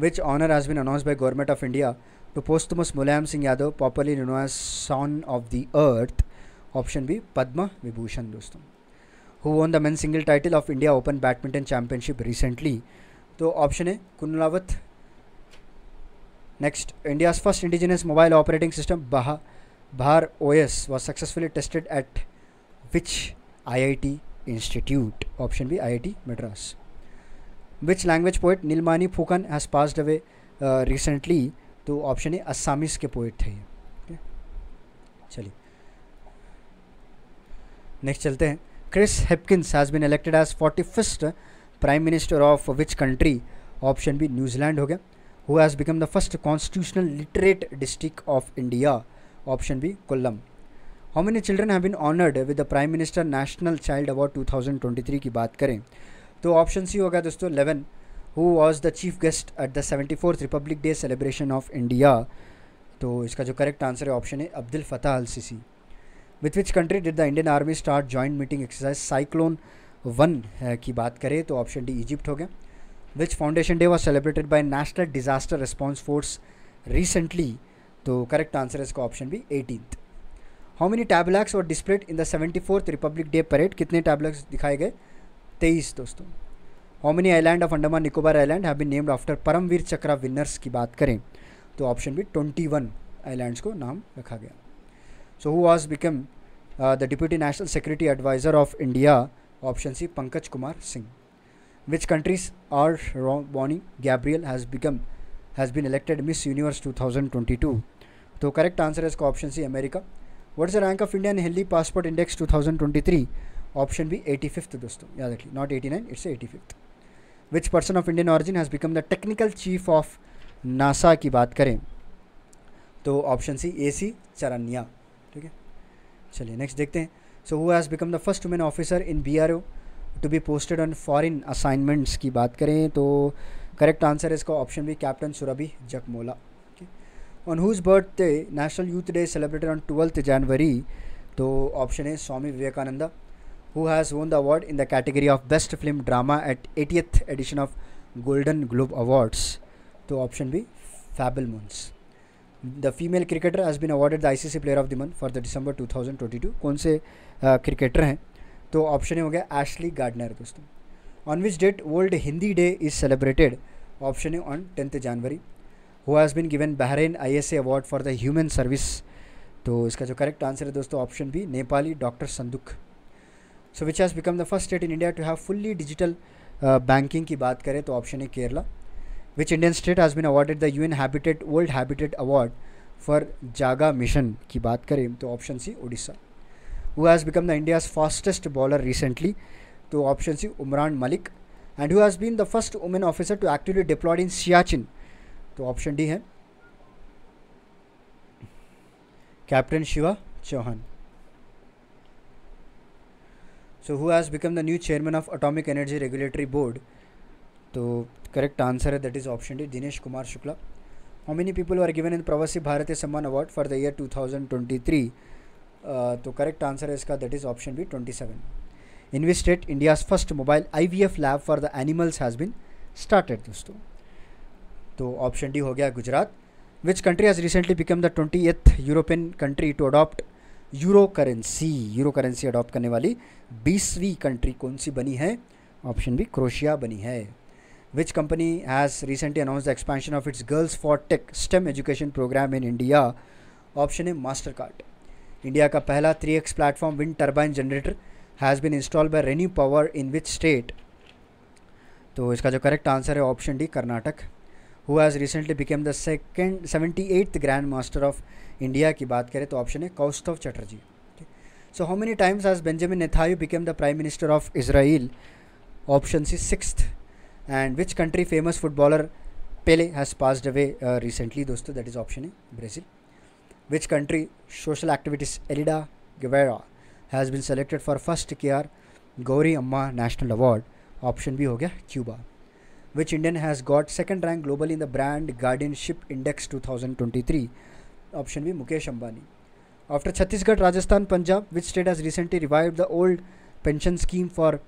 which honour has been announce by government of India to posthumous Mulayam Singh Yadav popularly known of the earth option B Padma Vibhushan दोस्तों who won the men single title of India open badminton championship recently तो option है Kunlavut next India's first indigenous mobile operating system बाहा BharOS was successfully tested at which I I T institute option B I I T Madras which language poet Nilmani Phookan has passed away recently तो option A Assamese के poet थे चलिए next चलते हैं Chris Hipkins has been elected as 45th Prime Minister of which country? Option B New Zealand हो गया who has become the first constitutional literate district of India? Option B Kollam. How many children have been honored with the Prime Minister National Child Award 2023 की बात करें तो option C होगा दोस्तों 11 Who was the chief guest at the 74th Republic Day celebration of India? तो इसका जो correct answer है option है Abdul Fattah al Sisi with which country did the Indian army start joint meeting exercise cyclone one की बात करें तो option D Egypt हो गया which foundation day was celebrated by national disaster response force recently तो correct answer है इसका option B eighteenth how many tableaux are displayed in the seventy fourth republic day parade कितने tableaux दिखाए गए तेईस दोस्तों how many Island of Andaman Nicobar island have been named after Paramvir Chakra winners की बात करें तो option B twenty one island को नाम रखा गया so who has become the deputy national security adviser of India option C Pankaj Kumar Singh which country's are wrong Bonney Gabriel has become has been elected Miss Universe two thousand twenty two तो correct answer है इसका option C America what is the rank of India in हेल्दी passport index two thousand twenty three option B eighty fifth दोस्तों याद रखिए not eighty nine it's eighty fifth which person of Indian origin has become the technical chief of NASA की बात करें तो option C ए सी चरनिया ठीक है चलिए नेक्स्ट देखते हैं so who has become the first women officer in B R O to be posted on foreign assignments की बात करें तो करेक्ट आंसर है इसका option B captain Surbhi Jakhmola on whose birth national youth day celebrated on twelfth January तो option है Swami Vivekananda who has won the award in the category of best film drama at eightieth edition of golden globe awards तो option B फैबल मून्स the female cricketer has been awarded the ICC player of the month for the December 2022 कौन से cricketer हैं तो option हो गया Ashleigh Gardner दोस्तों on which date world Hindi day is celebrated option है on tenth January who has been given Bahrain I S A award for the human service तो इसका जो करेक्ट आंसर है दोस्तों option B Nepali doctor संदुख so which has become the first state in India to have fully digital banking की बात करें तो option है Kerala which Indian state has been awarded the UN Habitat World Habitat Award for Jaga Mission की बात करें तो option C Odisha who has become the India's fastest bowler recently तो option C Umran Malik and who has been the first women officer to actively deployed in Siachen तो option D है captain Shiva Chauhan so who has become the new chairman of atomic energy regulatory board तो correct answer है that is option D Dinesh Kumar Shukla how many people are given in Pravasi Bharatiya Samman award for the year two thousand twenty three तो correct answer है इसका that is option B twenty seven invested India's first mobile I V F lab for the animals has been started दोस्तों तो option D हो गया Gujarat which country has recently become the twenty eighth European country to adopt euro currency euro currency adopt करने वाली बीसवीं country कौन सी बनी है ऑप्शन बी क्रोशिया बनी है which company has recently announced the expansion of its Girls for Tech STEM education program in India? Option है कार्ड इंडिया का पहला three X platform wind turbine generator has been install by ReNew Power in which state तो इसका जो correct answer है option D Karnataka who has recently become the second seventy eighth grand master of India की बात करें तो ऑप्शन है Kaustav Chatterjee so how many times has Benjamin Netanyahu become the prime minister of Israel option C sixth and which country famous footballer Pele has passed away uh, recently dosto that is option A Brazil which country social activist Elida Guevara has been selected for first KR Gauri Amma National Award option B ho gaya Cuba which Indian has got second rank globally in the brand guardianship index 2023 option B Mukesh Ambani after Chhattisgarh Rajasthan Punjab which state has recently revived the old pension scheme for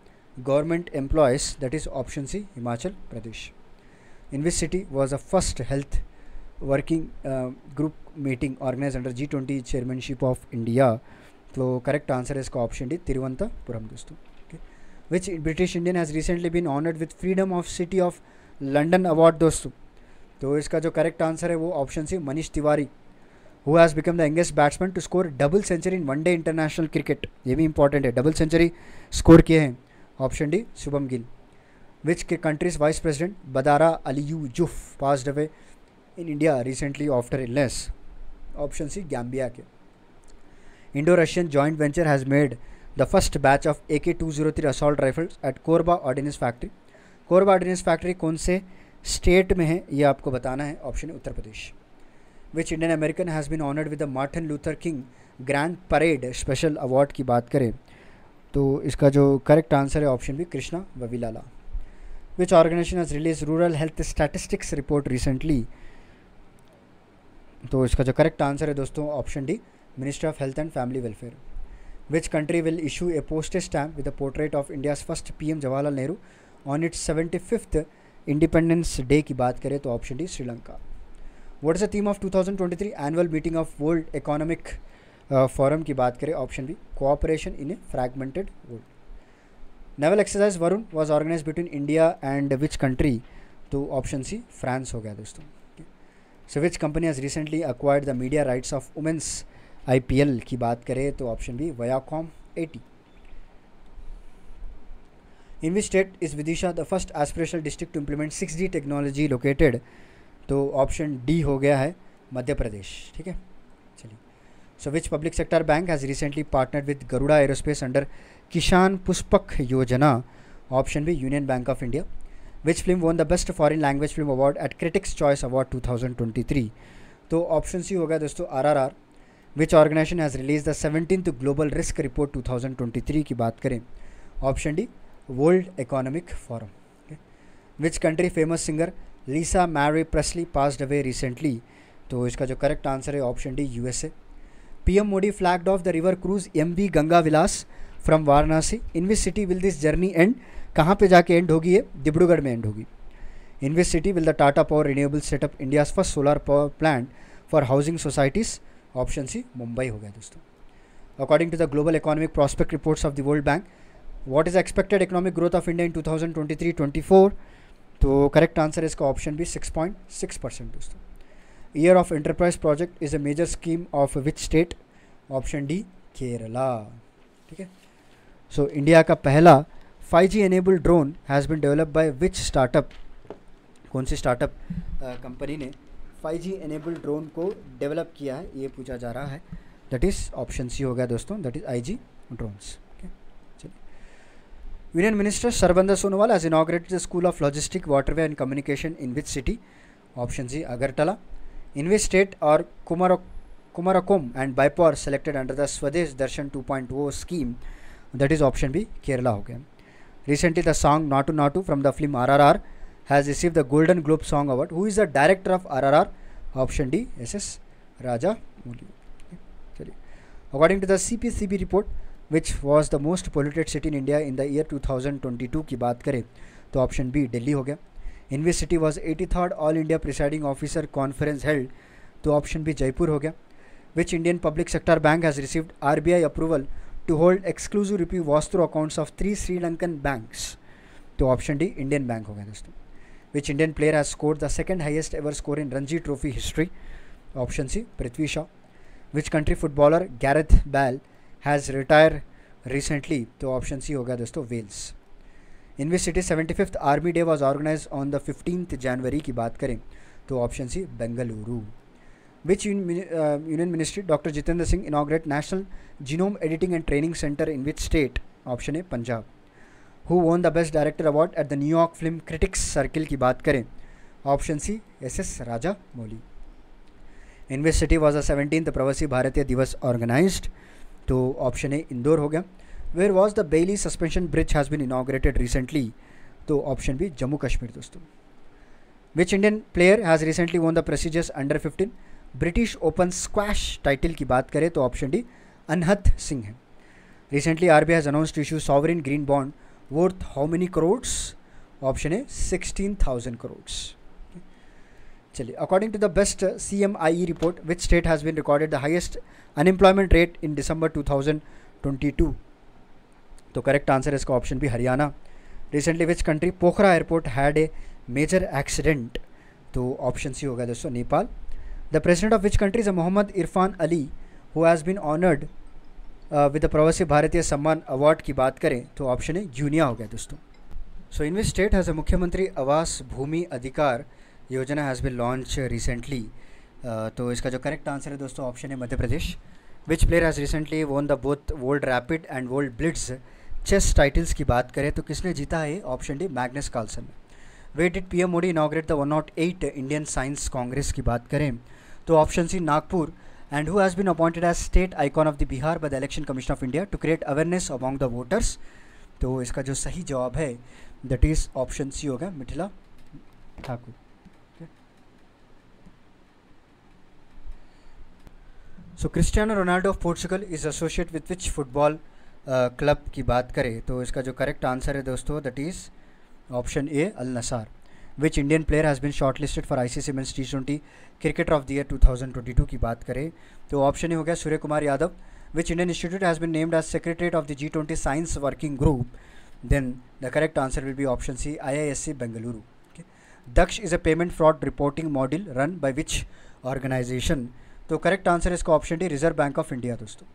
government employees that is option C Himachal Pradesh in which city was a first health working group meeting organise under G twenty chairmanship of India तो correct answer है इसका option D Thiruvananthapuram दोस्तों which British Indian has recently been honoured with freedom of city of London award दोस्तों तो इसका जो correct answer है वो option C Manish Tiwari who has become the youngest batsman to score double century in one day international cricket ये भी important है double century score किए हैं option D Shubham Gill which के country's vice president Badara Aliyu Joof pass away in India recently after illness option C Gambia के Indo Russian joint venture has made the first batch of A K two zero three assault rifles at Korba ordnance factory Korba ordnance factory कौन से state में है ये आपको बताना है option Uttar Pradesh which Indian American has been honoured with the Martin Luther King grand parade special award की बात करें तो इसका जो करेक्ट आंसर है option B Krishna Vavilala which organisation has release rural health statistics report recently तो इसका जो करेक्ट आंसर है दोस्तों option D ministry of health and family welfare which country will issue a postage stamp with a portrait of India's first P M Jawaharlal Nehru on its seventy fifth independence day की बात करें तो option D Sri Lanka what is the theme of two thousand twenty three annual meeting of world economic forum की बात करें option B cooperation in a fragmented world naval exercise Varun was organise between India and which country तो option C France हो गया दोस्तों so which company has recently acquired the media rights of women's I की बात करें तो option B Viacom eighty in which state is Vidisha the first aspirational district to implement six G technology located तो option D हो गया है मध्य प्रदेश ठीक है चलिए so which public sector bank has recently partnered with Garuda Aerospace under Kisan Pushpak Yojana option B union bank of India which film won the best foreign language film award at critics choice award two thousand twenty three तो option C हो गया दोस्तों R R R which organisation has release the seventeen global risk report two thousand twenty three की बात करें option D world economic forum which country famous singer Lisa Marie Presley passed away recently तो इसका जो correct answer है option D U S A PM Modi flagged off the river cruise MV Ganga Vilas from Varanasi in which city will this journey end कहाँ पे जाके and होगी ये डिब्रूगढ़ में एंड होगी in which city will the Tata Power renewable setup India's first solar power plant for housing societies option C Mumbai हो गया दोस्तों according to the global economic prospect reports of the world bank what is expected economic growth of India in two thousand twenty three twenty four तो correct answer इसका option भी six point six percent दोस्तों year of enterprise project is a major scheme of which state option D Kerala ठीक है so India का पहला 5G enabled drone has been develop by which startup कौन सी startup company ने 5G enabled drone को develop किया है ये पूछा जा रहा है दैट इज़ ऑप्शन सी हो गया दोस्तों that is I G drones union minister Sarbananda Sonowal has inaugurated school of logistic waterway and communication in which city option C Agartala इनवी और Kumar Kumarakom and Beypore selected under the Swadesh Darshan 2.0 scheme that is option B Kerala हो गया recently the song Naatu Naatu from the film R R R has receive the golden globe song award who is the director of R R R option D S S Rajamouli मूली चलिए according to the C P C B report which was the most polluted city in India in the year two thousand twenty two की बात करें तो option B Delhi हो गया in which city was eighty third all India presiding officer conference held तो option भी जयपुर हो गया which Indian public sector bank has received R B I approval to hold exclusive rupee वॉस accounts of three Sri Lankan banks तो option D Indian bank हो गया दोस्तों which Indian player has score the second highest ever score in Ranji trophy history option C Prithvi Shaw which country footballer Gareth Bale has retire recently तो option C हो गया दोस्तों Wales in which city seventy fifth army day was organise on the fifteenth January की बात करें तो option C Bengaluru which union ministry doctor Jitendra Singh inaugurate national genome editing and training centre in which state option है Punjab who won the best director award at the New York film critics circle की बात करें option C S S Rajamouli in which city was the seventeen Pravasi Bharatiya दिवस organise तो option ए इंदौर हो गया where was the Bailey suspension bridge has been inaugurated recently तो option B Jammu Kashmir दोस्तों which Indian player has recently won the prestigious under fifteen British open squash title की बात करें तो ऑप्शन डी अनहत सिंह है recently R B has announce issue sovereign green bond worth how many crores option है sixteen thousand crores चलिए according to the best C M I E report which state has been recorded the highest unemployment rate in December two thousand twenty two तो correct answer है इसका option B Haryana recently which country Pokhara airport had a major accident तो option C होगा दोस्तों Nepal the president of which country is Mohamed Irfaan Ali who has been honoured with the Pravasi Bharatiya Samman award की बात करें तो ऑप्शन है यूनिया हो गया दोस्तों so in which state has a मुख्यमंत्री आवास भूमि अधिकार योजना हैज़ बिन लॉन्च रिसेंटली तो इसका जो करेक्ट आंसर है दोस्तों ऑप्शन है Madhya Pradesh which player has recently won the both world rapid and world blitz chess titles की बात करें तो किसने जीता है ऑप्शन डी मैग्नस कार्लसन ने where did P M Modi inaugurate the one not eight Indian science congress की बात करें तो option C Nagpur and who has been appointed as state icon of the Bihar by the election commission of India to create awareness among the voters तो इसका जो सही जवाब है दैट इज ऑप्शन सी होगा Maithili Thakur so Cristiano Ronaldo of Portugal is associate with which football club की बात करें तो इसका जो करेक्ट आंसर है दोस्तों that is option A Al Nassr which Indian player has been shortlisted for I C C men's T twenty cricketer of the year two thousand twenty two की बात करें तो ऑप्शन ए हो गया Surya Kumar Yadav which Indian institute has been named as secretariat of the G twenty science working group then the correct answer will be option C I I S C Bengaluru Daksh is a payment fraud reporting model run by which organisation तो correct answer इसका option D reserve bank of India दोस्तों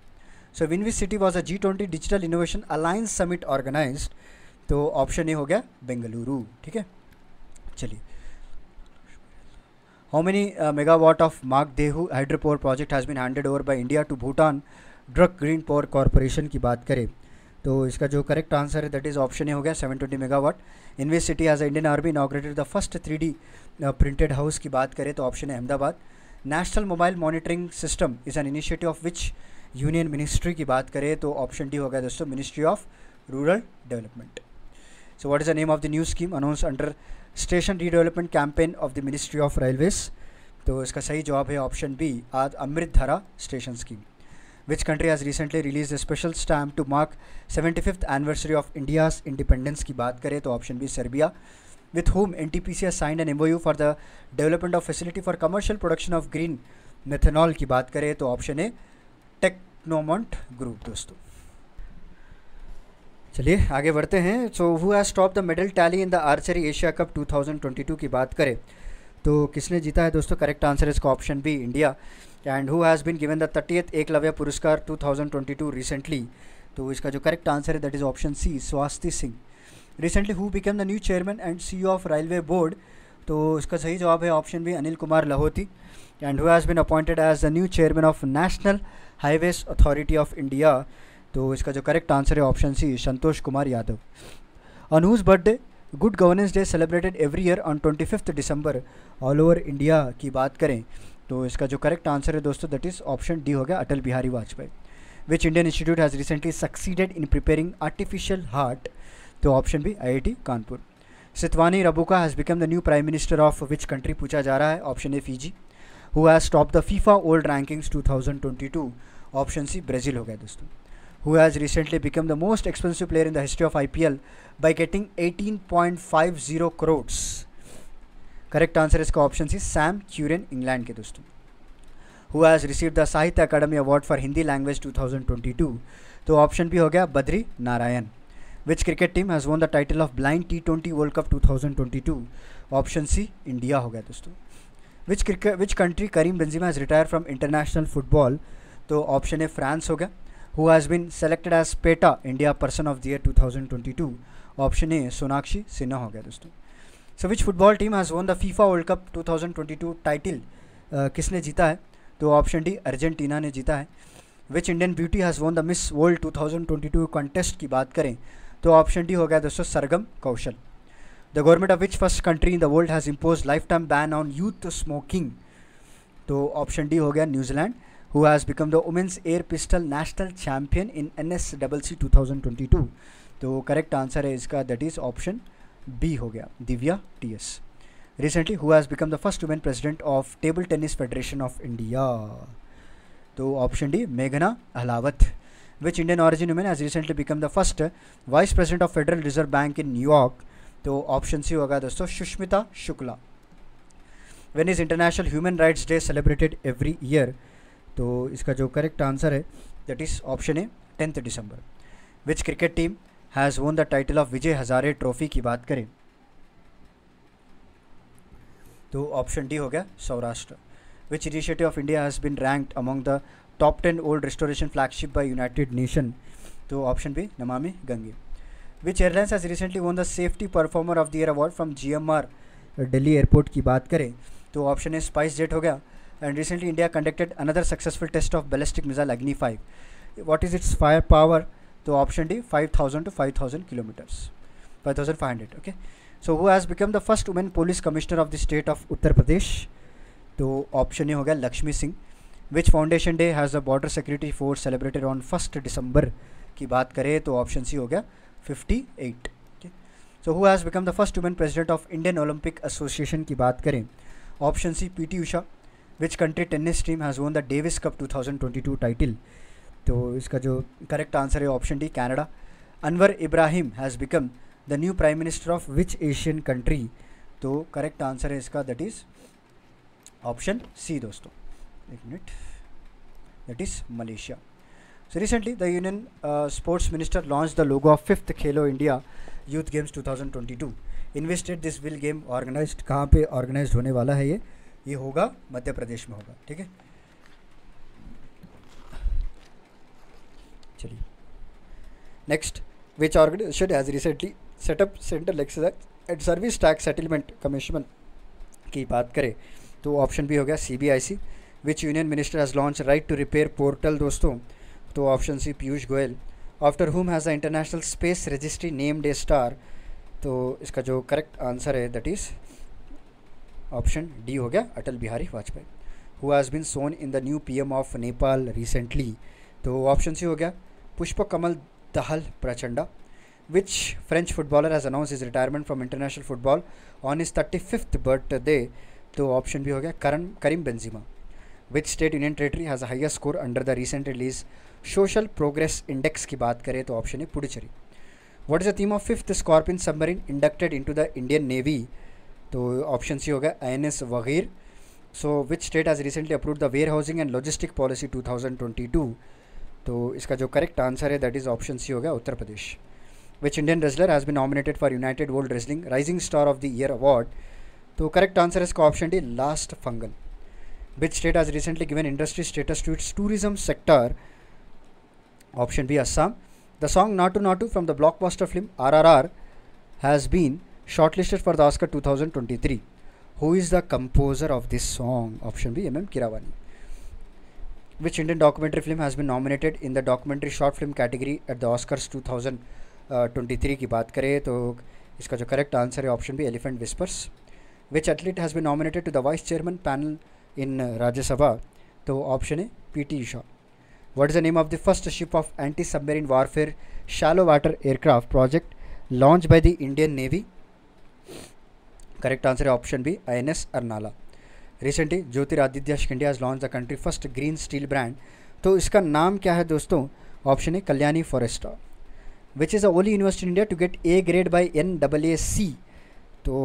so विनवी city was a G twenty digital innovation alliance summit organise तो option A हो गया बेंगलुरु ठीक है चलिए how many megawatt of of देहू hydropower project has been handed over by India to Bhutan Druk green Power corporation की बात करें तो इसका जो करेक्ट आंसर है दैट इज़ ऑप्शन ए हो गया seven twenty megawatt in which city as Indian army inaugurated the first three D printed house की बात करें तो ऑप्शन है Ahmedabad national mobile monitoring system is an initiative of which union ministry की बात करें तो ऑप्शन डी हो गया दोस्तों ministry of rural development so what is the name of the new scheme announce under station redevelopment campaign of the ministry of railways तो इसका सही जवाब है ऑप्शन बी आज Amrit Dhara station scheme which country has recently release the special stamp to mark seventy fifth anniversary of India's independence की बात करें तो option B Serbia with whom N T P C signed N M O U for the development of facility for commercial production of green methanol की बात करें तो option ए नोमोंट group दोस्तों चलिए आगे बढ़ते हैं so who has top the medal tally in the archery Asia cup 2022 की बात करें तो किसने जीता है दोस्तों करेक्ट आंसर इसका option B India and who has been given the thirtieth Eklavya Puraskar 2022 recently तो इसका जो करेक्ट आंसर है that is option C Swasthya Singh recently who become the new chairman and C of railway board तो इसका सही जवाब है option B Anil Kumar Lahoti and who has been appointed as the new chairman of national highways authority of India तो इसका जो correct answer है option C Santosh Kumar Yadav on birthday good governance day celebrated every year on twenty fifth December all over India की बात करें तो इसका जो करेक्ट आंसर है दोस्तों दैट इज़ ऑप्शन डी हो गया Atal Bihari Vajpayee which Indian institute has recently succeeded in preparing artificial heart तो option B I Kanpur Sitiveni Rabuka has become the new prime minister of which country पूछा जा रहा है option A Fiji who has stop the FIFA world rankings to option C Brazil हो गया दोस्तों recently become the most expensive player in the history of I P L by getting eighteen point five zero crores correct answer इसका option C Sam Curran England के दोस्तों who has receive the Sahitya Akademi award for Hindi language two thousand twenty two तो option B हो गया Badri Narayan which cricket team has won the title of blind T twenty world cup two thousand twenty two option C India हो गया दोस्तों which cricket which country Karim Benzema has retire from international football तो option A France गया who has been selected as PETA India person of the year 2022 option A Sonakshi Sinha हो गया दोस्तों so which football team has won the FIFA world cup 2022 title किसने जीता है तो option D Argentina ने जीता है which Indian beauty has won the Miss World 2022 contest की बात करें तो ऑप्शन डी हो गया दोस्तों Sargam Koushal the government of which first country in the world has impose lifetime ban on youth smoking तो ऑप्शन डी हो गया New Zealand who has become the women's air pistol national champion in NSCCC 2022 तो correct answer है इसका that is option B हो गया Divya T S recently who has become the first women president of table tennis federation of India तो option D मेघना Ahlawat which Indian origin woman has recently become the first vice president of Federal Reserve Bank in New York तो option C होगा दोस्तों Sushmita Shukla when is international human rights day celebrated every year तो इसका जो correct answer है that is option A tenth December which cricket team has won the title of Vijay Hazare trophy की बात करें तो ऑप्शन डी हो गया Saurashtra which initiative of India has been ranked among the top ten world restoration flagship by united nation तो option B Namami Gange which airlines has recently won the safety performer of the year award from G M R Delhi airport की बात करें तो option ए spice jet हो गया and recently India conducted another successful test of ballistic missile Agni 5. What is its fire power the option D 5000 to 5000 kilometers. 5500 okay. So who has become the first woman police commissioner of the state of Uttar Pradesh? to option a ho gaya lakshmi singh which foundation day has the border security force celebrated on 1st december ki baat kare to option c ho gaya 58 okay so who has become the first women president of indian olympic association ki baat kare option c pt usha which country tennis team has won the Davis cup 2022 title तो इसका जो correct answer है option D Canada Anwar Ibrahim has become the new prime minister of which Asian country तो correct answer है इसका that is option C दोस्तों एक minute that is Malaysia So recently, sports minister launch the logo of fifth Khelo India youth games two thousand Games 2022. Invested this will game organise कहाँ पे organise होने वाला है ये ये होगा मध्य प्रदेश में होगा ठीक है चलिए next which organisation has recently set up centre central service tax settlement commission की बात करें तो ऑप्शन भी हो गया C B I C which union minister has launch right to repair portal दोस्तों तो option C Piyush Goyal after whom has the international space registry name the star तो इसका जो करेक्ट आंसर है दैट इज़ ऑप्शन डी हो गया Atal Bihari Vajpayee who has been sworn in the new PM of Nepal recently तो option C हो गया Pushpa Kamal Dahal Prachanda French footballer has announce his retirement retirement international football on his thirty fifth birthday तो option B हो गया करण Karim Benzema which state union territory has highest score under the recent release social progress index की बात करें तो option है Puducherry what is the theme of fifth scorpion submarine inducted to the Indian Navy तो option C होगा N S Vagir so which state has recently approve the warehousing and logistic policy 2022 तो इसका जो करेक्ट आंसर है that is option सी होगा Uttar Pradesh which Indian wrestler has been nominated for United World Wrestling rising star of the year award तो correct answer इसका option D लास्ट फंगल which state has recently given industry status to it's tourism sector option B Assam the song Naatu Naatu from the block blockbuster film R R R has been shortlisted for the Oscar 2023. Who is the composer of this song? Option B, M.M. Kiravani. Which Indian documentary film has been nominated in the documentary short film category at the Oscars 2023 की बात करें तो इसका जो correct answer है option B elephant whispers which athlete has been nominated to the vice chairman panel in Rajya Sabha तो option है P T Isha what is the name of the first ship of anti-submarine warfare shallow water aircraft project launched by the Indian Navy correct answer है option B I N S Arnala recently Jyotiraditya has launch the country first green steel brand तो इसका नाम क्या है दोस्तों option है Kalyani Ferresta which is the only university India to get A grade by N double A C तो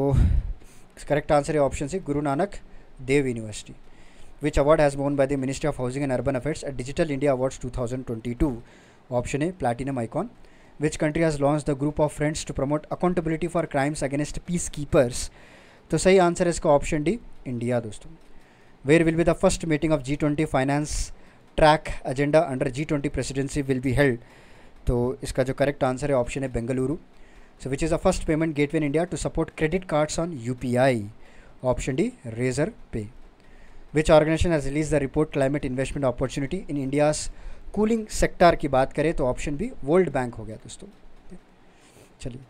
correct answer है option C Guru Nanak Dev university which award has won by the ministry of housing and urban affairs eight digital India awards two option है platinum icon which country has launched the group of friends to promote accountability for crimes against peacekeepers तो सही answer है इसका option D India दोस्तों where will be the first meeting of G twenty finance track agenda under G twenty presidency will be held तो इसका जो correct answer है option है Bengaluru so which is the first payment gateway in India to support credit cards on U P I option D Razorpay which organisation has release the report climate investment opportunity in India's cooling sector की बात करें तो option भी world bank हो गया दोस्तों चलिए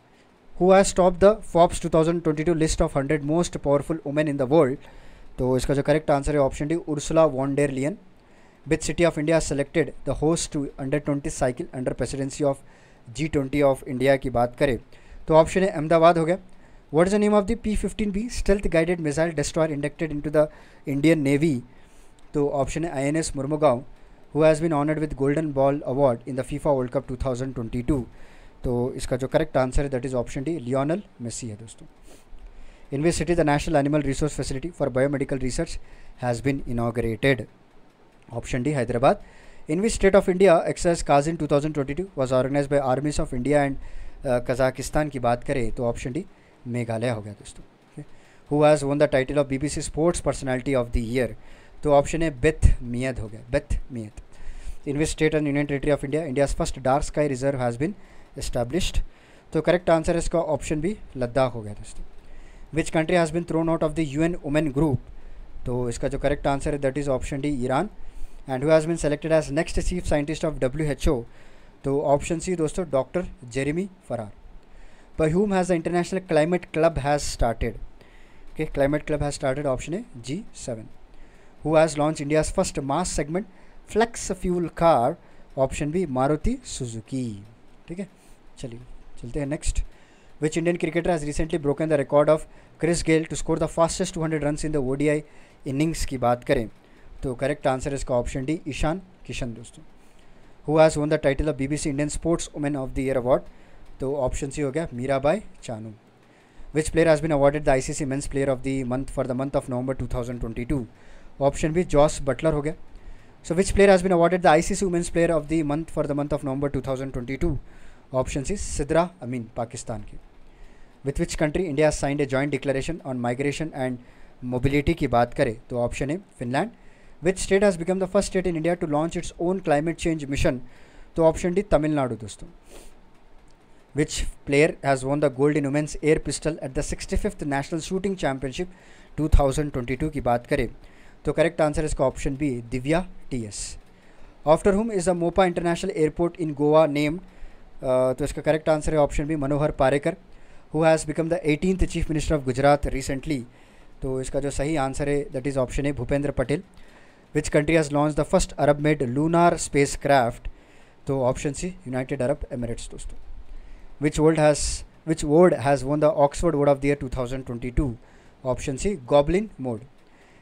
who has top the Forbes 2022 list of 100 most powerful women in the world तो इसका जो करेक्ट आंसर है option D Ursula von der Leyen which city of India selected the host to under twenty cycle under presidency of G twenty of India की बात करें तो option है अहमदाबाद हो गया what is the name of the P fifteen B stealth guided missile destroyer inducted into the Indian Navy तो option है I N S Mormugao who has been honored with golden ball award in the FIFA World Cup two तो इसका जो correct answer है that is option D Lionel Messi है दोस्तों in which city the national animal resource facility for biomedical research has been inaugurated option D Hyderabad In which state of India exercise Kazin 2022 to organized by armies armies of India and Kazakhstan की बात करें तो option D Meghalaya हो गया दोस्तों who has won the title of B BBC sports personality of the year तो option है Beth Mead हो गया Beth Mead in which state and union territory of India India's first dark sky reserve has been been तो correct answer है इसका option B Ladakh हो गया दोस्तों which country has been thrown out of the U N women group तो इसका जो correct answer है that is option D Iran and who has been selected as next chief scientist of W H O तो option C दोस्तों doctor Jeremy Farrar पर whom has the international climate club has started okay climate club has started option है G seven who has launch India's first mass segment flex fuel car option B Maruti Suzuki ठीक है चलिए चलते हैं next which Indian cricketer has recently broken the record of Chris Gayle to score the fastest two hundred run in the ODI innings की बात करें तो correct answer इसका ऑप्शन डी ईशान किशन दोस्तों who has won the title of BBC Indian sports women of the year award तो option C हो गया Mirabai Chanu which player has been awarded the ICC men's player of the month for the month of November 2022 option B Jos Buttler हो गया So which player has been awarded the ICC Women's Player of the Month for the month of November 2022? Options is Sidra Amin, Pakistan. Ki. With which country India has signed a joint declaration on migration and mobility ki baat kare? तो option A Finland. Which state has become the first state in India to launch its own climate change mission? तो option D Tamil Nadu dosto. which player has won the gold in women's air pistol at the 65th National Shooting Championship 2022 ki baat kare? तो correct answer इसका option B Divya T S after whom is a Mopa international airport in Goa named तो इसका correct answer है option B Manohar Parrikar who has become the eighteenth chief minister of Gujarat recently तो इसका जो सही answer है that is option A Bhupendra Patel which country has launch the first Arab made lunar spacecraft तो option C United Arab Emirates दोस्तों which world has which word has won the Oxford word of the year two option C goblin mode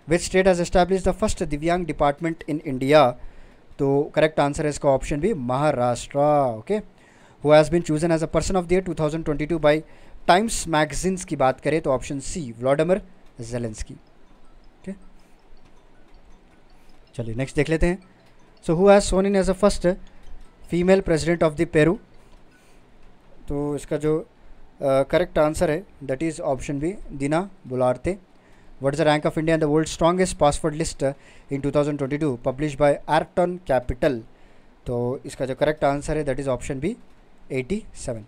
which state has establish the first Divyang department in India तो correct answer है इसका option B Maharashtra okay who has been chosen as a person of the year 2022 by Times magazines की बात करें तो option C Vladimir Zelensky okay चलिए next देख लेते हैं so who has Son in as a first female president of the Peru तो इसका जो करेक्ट uh, आंसर है that is option B Dina Boluarte What is the rank of India in the world's strongest password list in 2022 published by Arton Capital? तो इसका जो correct answer है that is option B 87.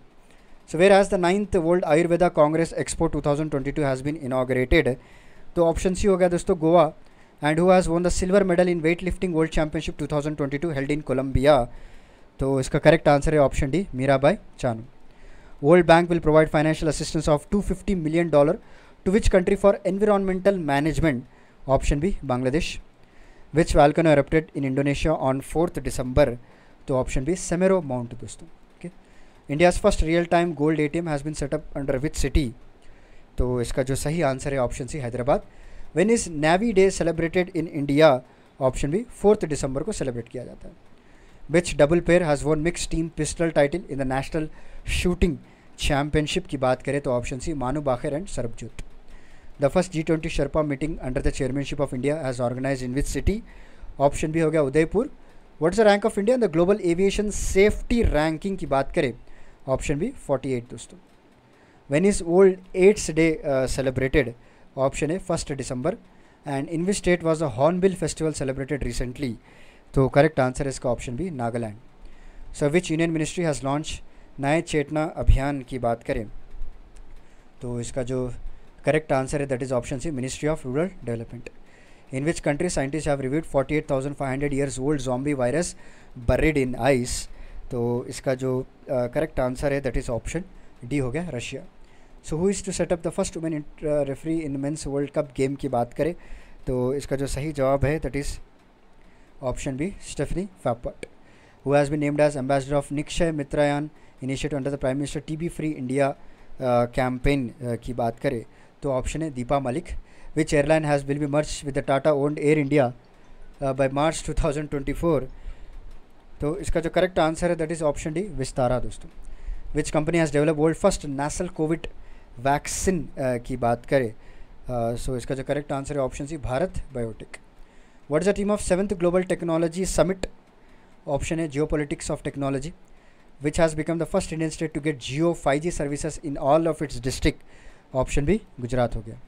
So whereas the ninth World Ayurveda Congress Expo 2022 has been inaugurated, तो option C हो गया दोस्तों Goa and who has won the silver medal in weight lifting world championship 2022 held in Colombia तो इसका correct answer है option D Mirabai Chanu World Bank will provide financial assistance of 250 million dollar to which country for environmental management option B Bangladesh which volcano erupted in Indonesia on fourth December तो option B Semeru mount दोस्तों okay India's first real time gold A T M has been set up under which city तो इसका जो सही answer है option C Hyderabad when is Navy Day celebrated in India option B fourth December को celebrate किया जाता है which double pair has won mix team pistol title in the national shooting championship की बात करें तो option C Manu Bhaker and Sarabjot the first G twenty Sherpa meeting under the chairmanship of India has organize in which city option B हो गया Udaipur what is the rank of India the global aviation safety ranking की बात करें option B 48 दोस्तों when is world AIDS day celebrated option है first December and in which state was the hornbill festival celebrated recently तो correct answer है इसका option B Nagaland so which union ministry has launch Naye Chetna अभियान की बात करें तो इसका जो Correct answer that is option C, Ministry of Rural Development. In which country scientists have reviewed 48,500 years old zombie virus buried in ice? तो इसका जो करेक्ट आंसर है दैट इज़ ऑप्शन डी हो गया Russia so who is to set up the first women referee in men's world cup game की बात करें तो इसका जो सही जवाब है that is option B Stephanie फैपट who has be named as ambassador of Nikshay Mitrayan initiative under the prime minister T B free India campaign की बात करें तो ऑप्शन है दीपा मलिक विच airline has will be merged with the Tata owned air India by March four तो इसका जो correct answer है that is option D Vistara दोस्तों which company has develop world first national covid vaccine की बात करें सो uh, so इसका जो करेक्ट आंसर है option C Bharat biotech what is the theme of seventh global technology summit option है geopolitics of technology which has become the first Indian state to get Jio five G services in all of its district option B Gujarat हो गया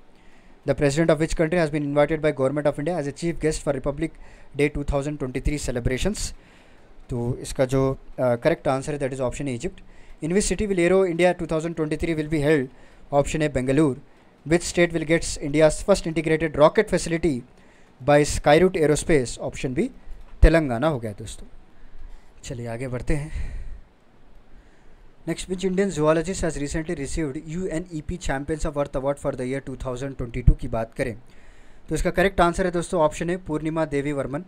the president of which country has been invited by government of India as a chief guest for republic day two thousand twenty three celebrations तो इसका जो correct answer है that is option Egypt in which city will aero India three will be held option है which state will gets India first integrated rocket facility by Skyroot aerospace option B Telangana हो गया दोस्तों चलिए आगे बढ़ते हैं Next, which Indian zoologist has recently received UNEP Champions of Earth Award for the year 2022 की बात करें तो इसका करेक्ट आंसर है दोस्तों ऑप्शन है Purnima Devi Barman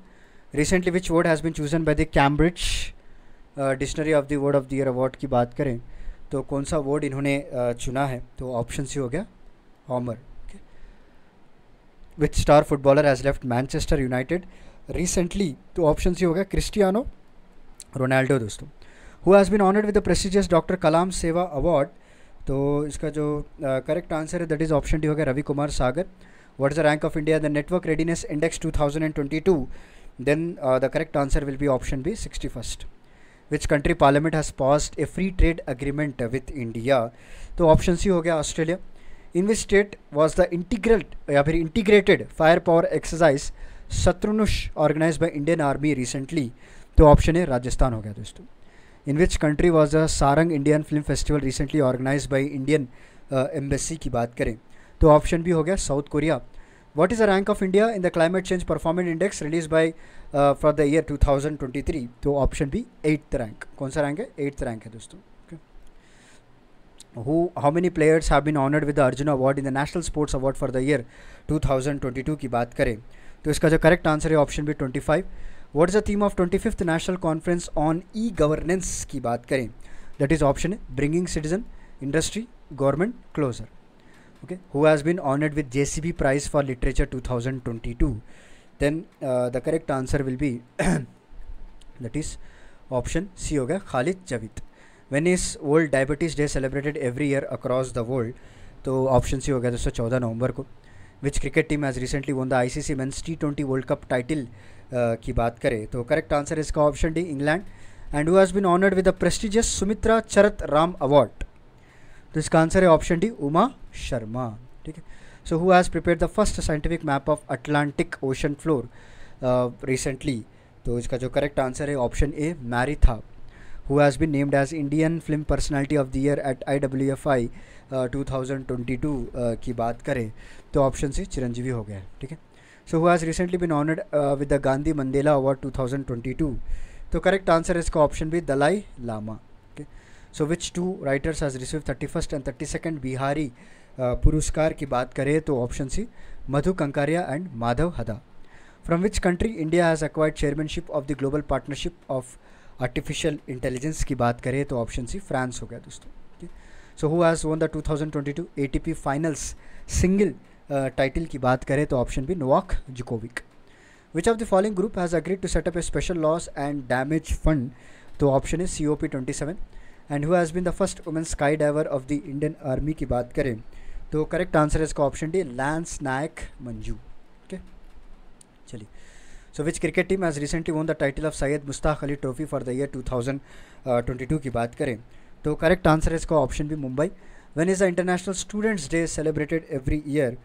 recently which word has been chosen by the Cambridge dictionary of the word of the year award की बात करें तो कौन सा वर्ड इन्होंने uh, चुना है तो ऑप्शन सी हो गया homer with star footballer has left Manchester United recently तो ऑप्शन सी हो गया क्रिस्टियानो रोनाल्डो दोस्तों who has been honoured with the prestigious doctor Kalam Seva award तो इसका जो करेक्ट आंसर है दैट इज़ ऑप्शन डी हो गया Ravi Kumar Sagar what is the rank of India the network readiness index two thousand and twenty two then the correct answer will be option B sixty first which country parliament has passed a free trade agreement with India तो option C हो गया Australia in which state was the integrate या फिर integrated fire power exercise Shatrunash organise by Indian army recently तो option है राजस्थान हो गया दोस्तों in which country was a Sarang Indian film festival recently organise by Indian embassy की बात करें तो ऑप्शन भी हो गया south Korea what is the rank of India in the climate change performance index release by for the year two thousand twenty three तो option B eighth rank कौन सा rank है एट्थ रैंक है दोस्तों who how many players have been honoured with Arjun award in the national sports award for the year two thousand twenty two की बात करें तो इसका जो करेक्ट आंसर है option B twenty five what is the theme of twenty fifth national conference on E governance की बात करें that is option bringing citizen industry government closer okay who has been honored with jcb prize for literature 2022 then uh, the correct answer will be <coughs> that is option c hoga khalid javid when is world diabetes day celebrated every year across the world तो option C हो गया दोस्तों चौदह नवंबर को which cricket team has recently won the ICC men's T twenty world cup title Uh, की बात करें तो करेक्ट आंसर इसका option D England and who has been honoured with the prestigious Sumitra Charat Ram award तो इसका आंसर है ऑप्शन डी उमा शर्मा ठीक है so who has prepare the first scientific map of Atlantic ocean floor recently तो इसका जो करेक्ट आंसर है ऑप्शन ए मैरी था as Indian film personality of the year at I W F I two thousand twenty two की बात करें तो option C Chiranjeevi हो गया ठीक है so who has recently been honoured with the Gandhi Mandela award two तो करेक्ट आंसर है इसका option B Dalai Lama okay so which two writers has receive thirty first and thirty second Bihari Puraskar की बात करें तो option C Madhu Kankaria and Madhav Hada from which country India has acquired chairmanship of the global partnership of artificial intelligence की बात करें तो option C France हो गया दोस्तों so who has won the two thousand twenty two A T P finals single title की बात करें तो option B Novak Djokovic which of the following group has agreed to set up a special loss and damage fund तो option है C O P twenty seven and who has been the first women sky diver of the Indian army की बात करें तो correct answer है इसका option D lance Naik Manju okay चलिए so which cricket team has recently won the title of Syed Mushtaq Ali trophy for the year two thousand twenty two की बात करें तो करेक्ट आंसर है इसका option B Mumbai when is the international students day celebrated every year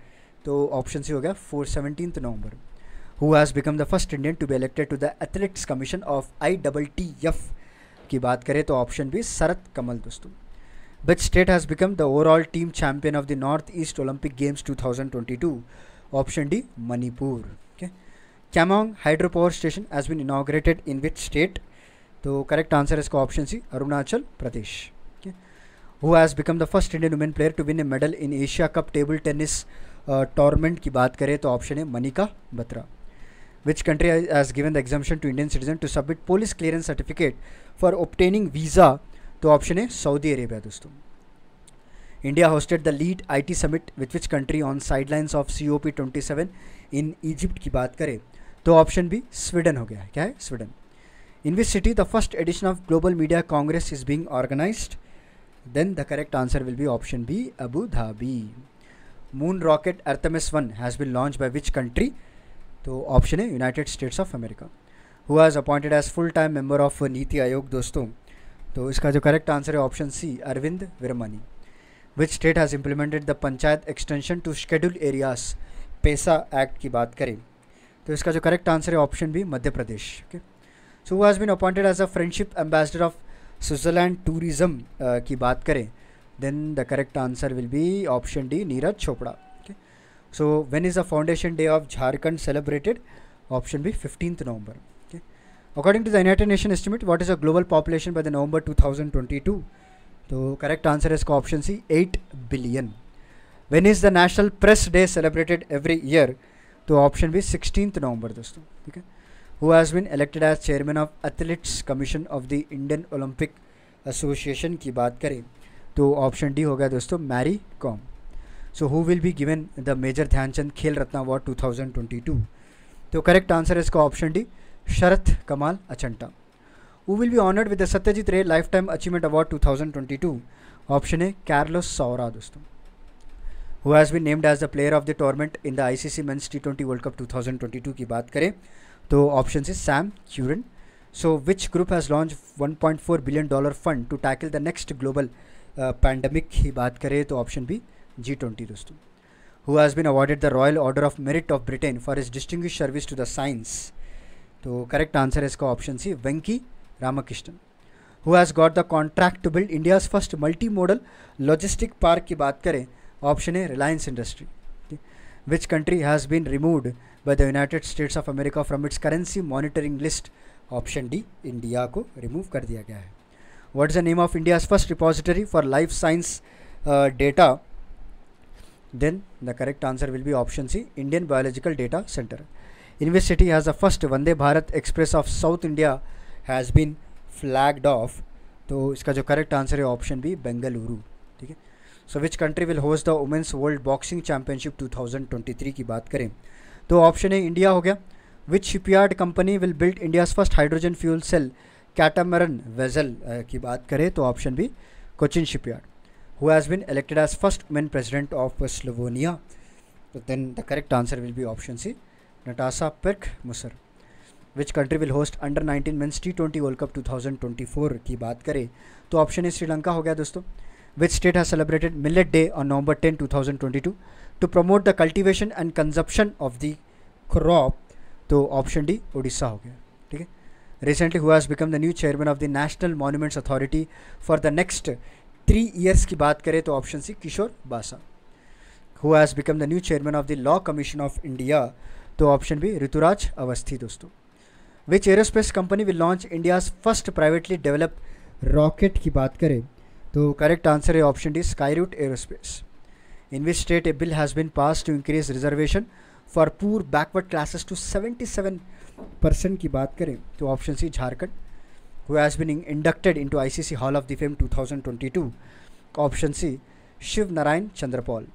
तो option C हो गया four seventeen November who has become the first Indian to be elected to the athletics commission of I double T F की बात करें तो option B Sharath Kamal दोस्तों which state has become the overall team champion of the north east Olympic games 2022 option D Manipur okay Kameng hydro power station has been inaugurated in which state तो correct answer इसका option C Arunachal Pradesh okay who has become the first Indian women player to win a medal in Asia cup table tennis tournament की बात करें तो option है Manika Batra which country has given the exemption to Indian citizen to submit police clearance certificate for obtaining visa तो option है Saudi Arabia दोस्तों India hosted the lead I T summit with which country on sidelines of C O P twenty seven in Egypt की बात करें तो option भी Sweden हो गया है क्या है Sweden in which city the first edition of global media congress is being organise then the correct answer will be option B Abu Dhabi moon rocket Artemis one has been launch by which country तो option है United States of America who has appointed as full time member of NITI Aayog दोस्तों तो इसका जो correct answer है option C Arvind Virmani which state has implemented the panchayat extension to schedule areas PESA act की बात करें तो इसका जो करेक्ट आंसर है option B Madhya Pradesh okay so who has been appointed as a friendship ambassador of Switzerland tourism की बात करें then the correct answer will be option D Neeraj Chopra okay so when is the foundation day of Jharkhand celebrated option B 15th November okay according to the United nation estimate what is the global population by the November 2022 so correct answer is option C 8 billion when is the National Press Day celebrated every year so option b 16th november dosto okay who has been elected as chairman of of commission of the indian olympic association ki baat kare तो option D हो गया दोस्तों Mary Kom so who will be given the major Dhyanchand Khel Ratna award two तो correct answer है इसका option D Sharath Kamal Achanta who will be honoured with the Satyajit Ray lifetime achievement award two thousand twenty two option है Carlos Saura दोस्तों who has been named as the player of the tournament in the I C C men's T twenty world cup two thousand twenty two की बात करें तो option C Sam Curran so which group has launch one point four billion dollar fund to tackle the next global pandemic की बात करें तो option B G twenty दोस्तों who has been awarded the royal order of merit of Britain for his distinguished service to the science तो correct answer है इसका option C Venki Ramakrishnan who has got the contract to build India's first multi model logistic park की बात करें option है Reliance industry which country has been removed by the United States of America from its currency monitoring list option D India को remove कर दिया गया है what is the name of India's first repository for life science uh, data then the correct answer will be option C Indian Biological Data Center university has the first Vande Bharat Express of South India has been flagged off तो इसका जो correct answer है option B Bengaluru ठीक है so which country will host the women's world boxing championship 2023 की बात करें तो ऑप्शन ए इंडिया हो गया which shipyard company will build India's first hydrogen fuel cell catamaran vessel uh, की बात करें तो option B Cochin shipyard who has been elected as first man president of Slovenia then the correct answer will be option C Natasa Pirc Musar which country will host under nineteen men's T twenty world cup two thousand twenty four की बात करें तो option ए श्रीलंका हो गया दोस्तों which state has celebrated millet day on November thousand twenty two to promote the cultivation and consumption of the crop तो option D Orissa हो गया recently who become the new chairman of the national monuments authority for the next three years की बात करें तो option C Kishore Basa who has become the new chairman of the law commission of India तो option B Rituraj Awasthi दोस्तों which aerospace company will launch India first privately develop rocket की बात करें तो करेक्ट आंसर है option D Skyroot aerospace in which state a bill has been pass to increase reservation for poor backward classes to seventy seven percent की बात करें तो option C Jharkhand who has been inducted into ICC hall of द फेम 2022 option C Shivnarine Chanderpaul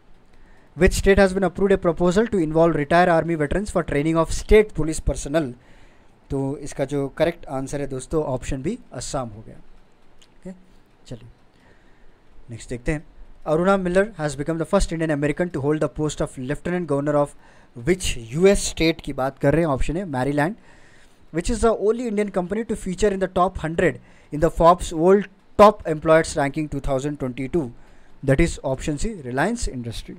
which state has been approved A proposal to involve retire army veterans for training of state police personnel तो इसका जो correct answer है दोस्तों option B Assam हो गया चलिए नेक्स्ट देखते हैं Aruna Miller has become the first Indian American to hold the post of lieutenant governor of which US state की बात कर रहे हैं ऑप्शन है Maryland which is the only Indian company to feature in the top hundred in the Forbes world top employers ranking to that is option C Reliance industry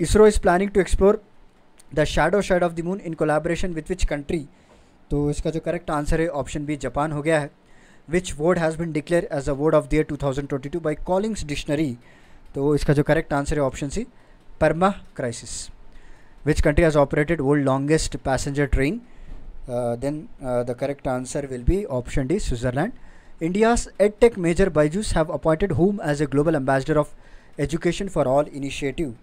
ISRO is planning to explore the shadow shade of the moon in collaboration with which country तो इसका जो correct answer है option B Japan हो गया है which word has been declare as a word of thousand twenty two by Collins dictionary तो इसका जो करेक्ट आंसर है option C perma crisis which country has operated world longest passenger train then the correct answer will be option D Switzerland India's tech major Byju's have appointed whom as a global ambassador of education for all initiative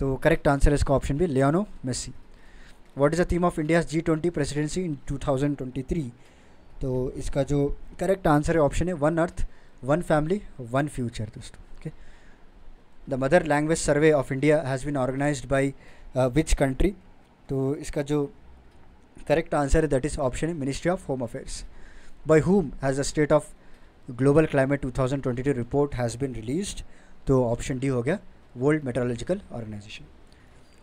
तो correct answer इसका option B Lionel Messi what is the theme of India's G twenty presidency in 2023 तो इसका जो correct answer है option है one earth one family one future दोस्तों the mother language survey of India has been organize by which country तो इसका जो correct answer है that is option ministry of home affairs by whom has the state of global climate 2022 report has been released तो option D हो गया world meteorological organization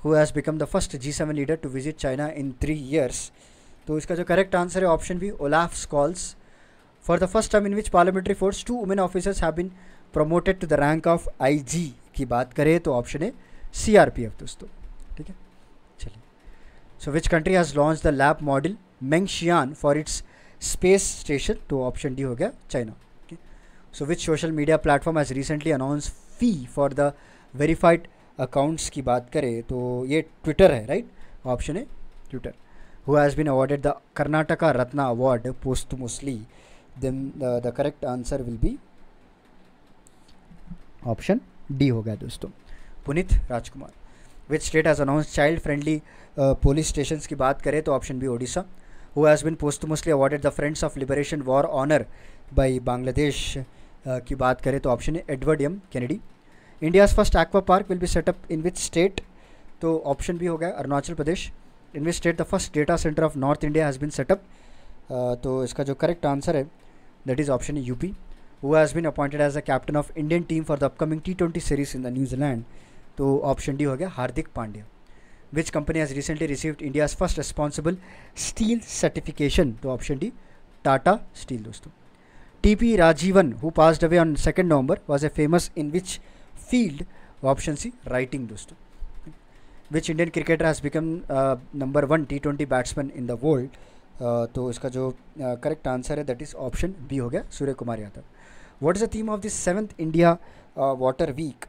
who has become the first G seven leader to visit China in three years तो इसका जो correct answer है option B Olaf Scholz for the first time in which parliamentary force two women officers have been to the rank of I G की बात करें तो option है C R P F दोस्तों ठीक है चलिए so which country has launch the lab model Mengtian for its space station तो ऑप्शन डी हो गया China so which social media platform has recently announce fee for the verified accounts की बात करें तो ये ट्विटर है राइट ऑप्शन है Twitter who has been awarded the Karnataka Ratna award posthumously then the correct answer will be option D हो गया दोस्तों पुनित राजकुमार विच state has announce child friendly police station की बात करें तो option B Odisha who has been posthumously awarded the friends of liberation war honour by Bangladesh की बात करें तो ऑप्शन है Edward M Kennedy India's first aqua park will be set up in which state तो ऑप्शन भी हो गया Arunachal Pradesh in which state the first data centre of north India has been set up तो इसका जो करेक्ट आंसर है that is option UP who has been appointed as the captain of Indian team for the upcoming T20 series in the New Zealand. तो option D हो गया Hardik Pandya which company has recently received India's first responsible steel certification तो option D Tata steel दोस्तों T P Rajeevan who passed away on second November was a famous in which field option C writing दोस्तों which Indian cricketer has become number one T twenty batsman in the world तो इसका जो correct uh, answer है that is option B हो गया Surya Kumar Yadav what is the theme of this seventh India water week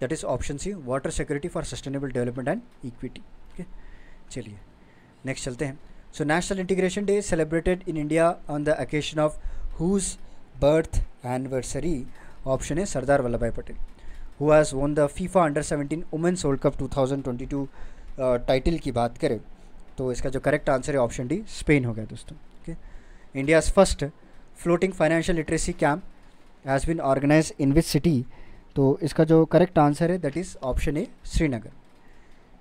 that is option C water security for sustainable development and equity ठीक है चलिए next चलते हैं so national integration day celebrated in India on the occasion of whose birth anniversary option है Sardar Vallabhbhai Patel who has won the FIFA under seventeen women's world cup two thousand twenty two title की बात करें तो इसका जो correct answer है option D Spain हो गया दोस्तों okay India's first floating financial literacy camp has been organize in which city तो इसका जो करेक्ट आंसर है that is option A Srinagar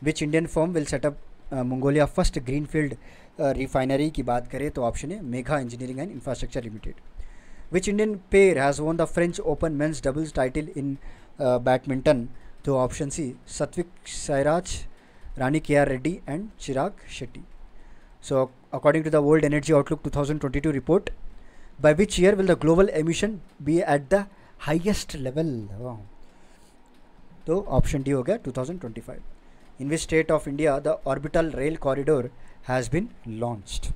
which Indian firm will set up Mongolia first green field refinery की बात करें तो ऑप्शन है Megha engineering and infrastructure limited which Indian pair has won the French Open men's doubles title in badminton तो option C Satwik Sairaj Rankireddy and Chirag Shetty the world energy outlook two thousand twenty 2022 report by which year will the global emission be at the highest level? So option D okay, 2025. In which state of India the orbital rail corridor has been launched?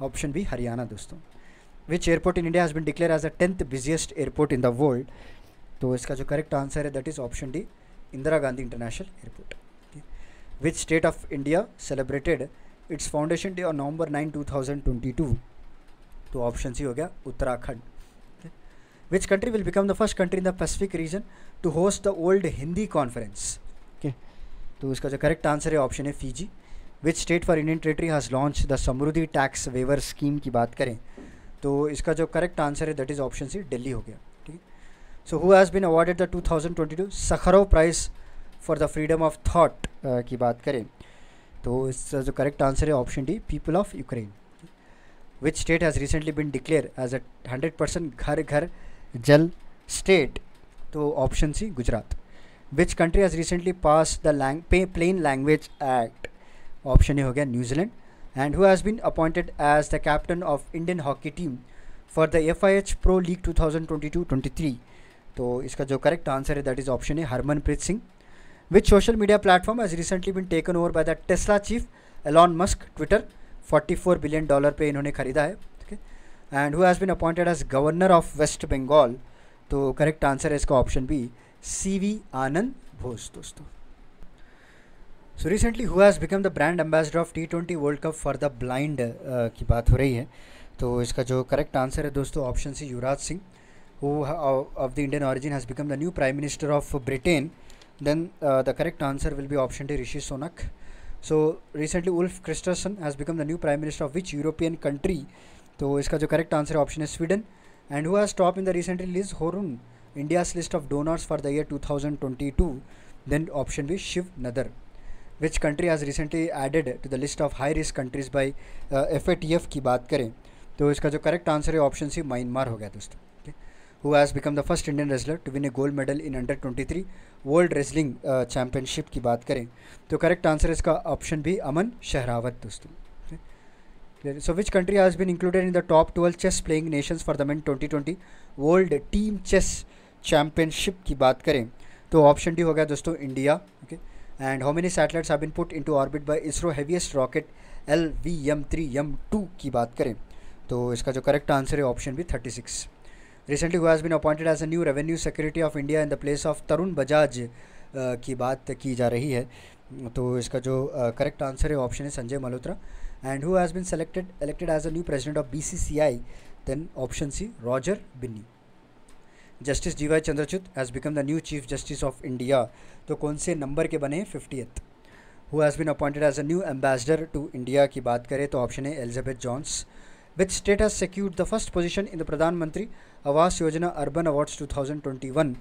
Option B Haryana Dosto. Which airport in India has been declared as the 10th busiest airport in the world? So its correct answer that is option D, Indira Gandhi International Airport. Which state of India celebrated its foundation day on November 9, 2022? तो option C हो गया Uttarakhand which country will become the first country in the Pacific region to host the world Hindi conference okay तो इसका जो correct answer है option है Fiji which state for Indian territory has launch the Samriddhi tax waiver scheme की बात करें तो इसका जो करेक्ट आंसर है that is option C Delhi हो गया ठीक है so who has been awarded the two thousand twenty two Sakharov prize for the freedom of thought की बात करें तो इसका जो करेक्ट आंसर है option D people of Ukraine which state has recently been declare as a hundred percent Ghar Ghar Jal state तो option C Gujarat which country has recently pass the lang plain language act option A हो गया New Zealand and who has been appointed as the captain of Indian hockey team for the F I H pro league two thousand twenty two twenty three तो इसका जो correct answer है that is option है Harmanpreet Singh which social media platform has recently been taken over by the Tesla chief Elon Musk Twitter 44 billion dollar पे इन्होंने ख़रीदा है ठीक है and who has been appointed as governor of West Bengal तो correct answer है इसका option B C V Anand Bose दोस्तों so recently who has become the brand ambassador of T twenty world cup for the blind की बात हो रही है तो इसका जो करेक्ट आंसर है दोस्तों option C Yuvraj Singh who of the Indian origin has become the new prime minister of Britain then the correct answer will be option D Rishi Sunak so recently Ulf Kristersson has become the new prime minister of which European country तो इसका जो correct answer है option है Sweden and who has in the recent release Hurun India's list of donors for the year two thousand twenty two then option B Shiv Nadar which country has recently added to the list of high risk countries by F A T F की बात करें तो इसका जो correct answer है option C Myanmar हो गया दोस्तों who has become the first Indian wrestler to win a gold medal in under twenty three world wrestling championship की बात करें तो करेक्ट आंसर इसका ऑप्शन भी अमन शहरावत दोस्तों so which country has been included in the top twelve chess playing nations for the men twenty twenty world team chess championship की बात करें तो ऑप्शन डी हो गया दोस्तों India okay and how many satellites have been put into orbit by ISRO heaviest rocket L V M three M two की बात करें तो इसका जो करेक्ट आंसर है option B thirty six recently who has been appointed as a new revenue secretary of India in the place of Tarun Bajaj uh, की बात की जा रही है तो इसका जो करेक्ट uh, आंसर है ऑप्शन है Sanjay Malhotra and who has been selected elected as a new president of B C C I then option C Roger Binny justice D Y Chandrachud has become the new chief justice of India तो कौन से number के बने fiftieth who has been appointed as a new ambassador to India की बात करें तो option है Elizabeth Jones with has secured the first position in the Pradhan Mantri Awas Yojana urban awards 2021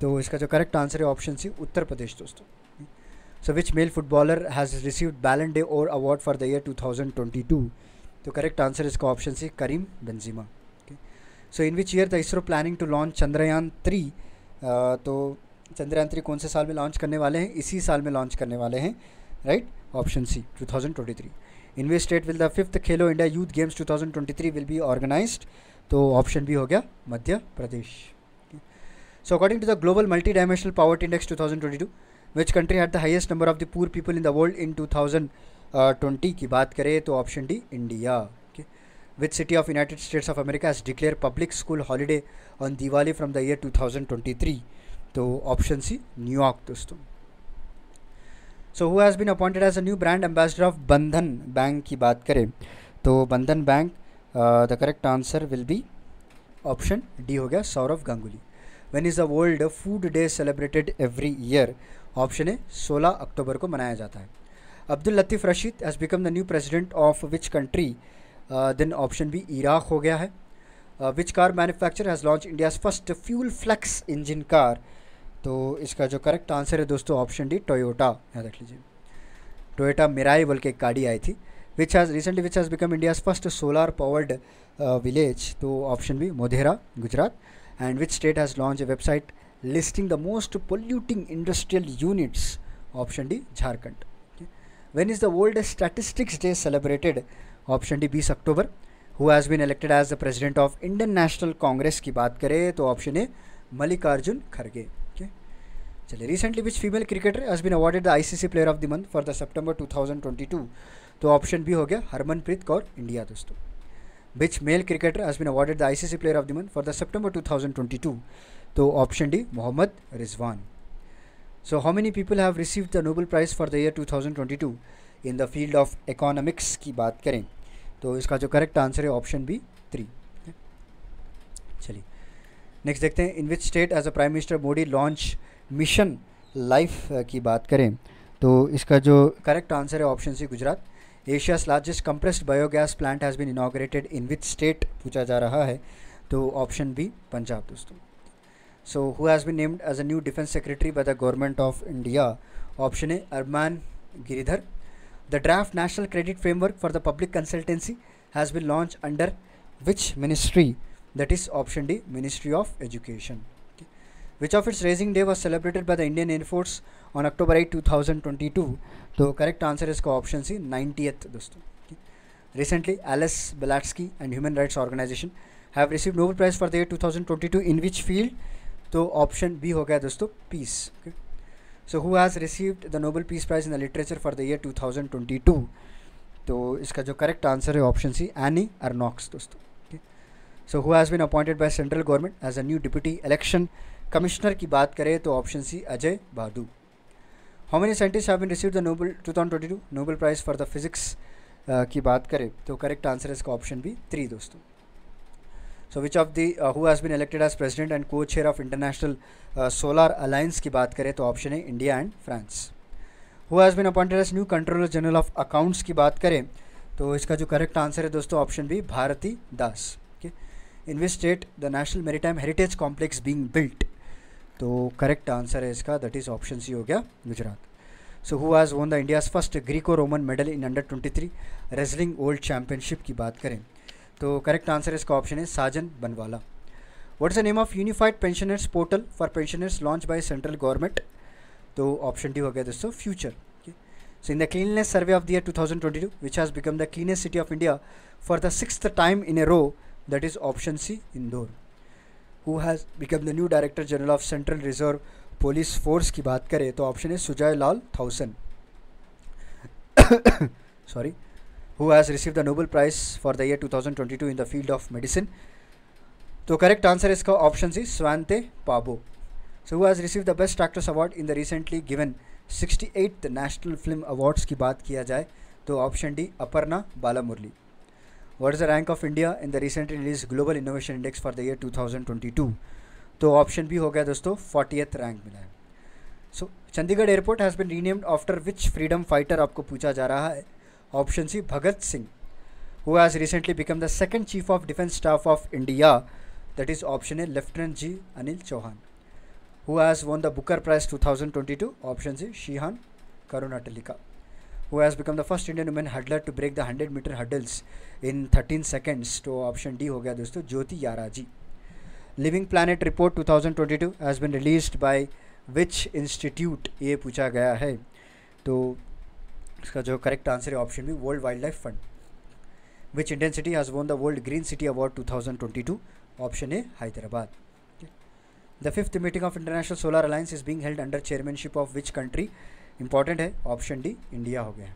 तो इसका जो करेक्ट आंसर है ऑप्शन सी उत्तर प्रदेश दोस्तों so which male footballer has received Ballon d'Or award for the year 2022 तो करेक्ट आंसर इसका option C Karim Benzema so in which year the ISRO planning to launch Chandrayaan three तो Chandrayaan three कौन से साल में launch करने वाले हैं इसी साल में लॉन्च करने वाले हैं right option C 2023 in which state will the fifth Khelo India youth games 2023 will be organised तो ऑप्शन भी हो गया Madhya Pradesh so according to the global multi dimensional poverty index two thousand twenty two which country had the highest number of the poor people in the world in two thousand twenty की बात करें तो option D India which city of United States of America as declare public school holiday on Diwali from the year two thousand twenty three तो option C New York दोस्तों so who has been appointed as a new brand ambassador of Bandhan bank की बात करें तो Bandhan bank the correct answer will be option D हो गया Sourav Ganguly when is the world food day celebrated every year option A 16 October को मनाया जाता है अब्दुल लतीफ़ Rashid has become the new president of which country then option B Iraq हो गया है which car manufacture has launch India's first fuel flex engine car तो इसका जो करेक्ट आंसर है दोस्तों ऑप्शन डी टोयोटा याद रख लीजिए टोयोटा मिराई बोल के एक गाड़ी आई थी which has recently which has become india's first solar powered uh, village to option b modhera gujarat and which state has launched a website listing the most polluting industrial units option d jharkhand when is the World statistics day celebrated option D, d b october who has been elected as the president of indian national congress ki baat kare to option a malikarjun kharge okay. recently which female cricketer has been awarded the icc player of the month for the september 2022 तो option B हो गया Harmanpreet Kaur India दोस्तों which male cricketer has been awarded the ICC player of the month for the September 2022 तो option D Mohammad Rizwan so how many people have receive the Nobel prize for the year 2022 in the field of economics की बात करें तो इसका जो correct answer है option B three चलिए next देखते हैं in which state as a prime minister Modi launch mission life की बात करें तो इसका जो करेक्ट आंसर है option C Gujarat Asia's largest compressed biogas plant has been inaugurated in which state पूछा जा रहा है तो ऑप्शन बी पंजाब दोस्तों so who has been named as a new defence secretary by the government of India option A Aramane Giridhar the draft national credit framework for the public consultancy has been launch under which ministry that is option D Ministry of Education. Okay. Which of its raising day was celebrated by the Indian Air Force on October eight two thousand twenty two तो correct answer इसका option C ninetieth दोस्तों recently Ales Bialiatski and human rights organisation have receive Nobel prize for the year two thousand twenty two in which field तो option B हो गया दोस्तों peace so who has received the Nobel peace prize in the literature for the year two thousand twenty two तो इसका जो correct answer है option C Annie Ernaux दोस्तों so who has been appointed by central government as a new deputy election commissioner की बात करें तो option C Ajay Bahadur how many scientist have been receive the Nobel 2022 Nobel prize for the physics की बात करें तो correct answer है इसका ऑप्शन भी थ्री दोस्तों so which of the who has been elected as president and co chair of international solar alliance की बात करें तो ऑप्शन है India and France who has been appointed as new controller general of accounts की बात करें तो इसका जो करेक्ट आंसर है दोस्तों option B Bharati Das okay in which state the national maritime heritage complex being built तो करेक्ट आंसर है इसका दैट इज़ ऑप्शन सी हो गया Gujarat so who has won the India's first Greco Roman medal in under twenty three wrestling world championship की बात करें तो correct answer इसका ऑप्शन है Sajan Banwala what is the name of unified pensioners portal for pensioners launch by central government तो option D हो गया दोस्तों future So in the cleanliness survey of the twenty 2022, which has become the cleanest city of India for the six time in a row that is option C Indore who has become the new director general of central reserve police force की बात करें तो option है Sujoy Lal Thaosen sorry who has receive the Nobel prize for the year two thousand twenty two in the field of medicine तो correct answer इसका option C Svante Paabo so who has receive the best actress award in the recently given sixty eighth national film awards की बात किया जाए तो option D Aparna Balamurali what is the rank of India in the recent release global innovation index for the year 2022 तो option B हो गया दोस्तों एथ रैंक मिला है so Chandigarh airport has been renamed after which freedom fighter आपको पूछा जा रहा है option C Bhagat Singh who has recently become the second chief of defence staff of India that is option A lieutenant G Anil Chauhan who has won the Booker Prize 2022 option C Shihan Karunatulika who has become the first Indian women hurdler to break the hundred metre hurdles in thirteen seconds तो option D हो गया दोस्तों Jyothi Yarraji living planet report two thousand twenty two has been release by which institute ये पूछा गया है तो इसका जो करेक्ट आंसर है option B world wildlife fund which Indian city has won the world green city award two thousand twenty two option A Hyderabad the fifth meeting of international solar alliance is being held under chairmanship of which country important है option D India हो गया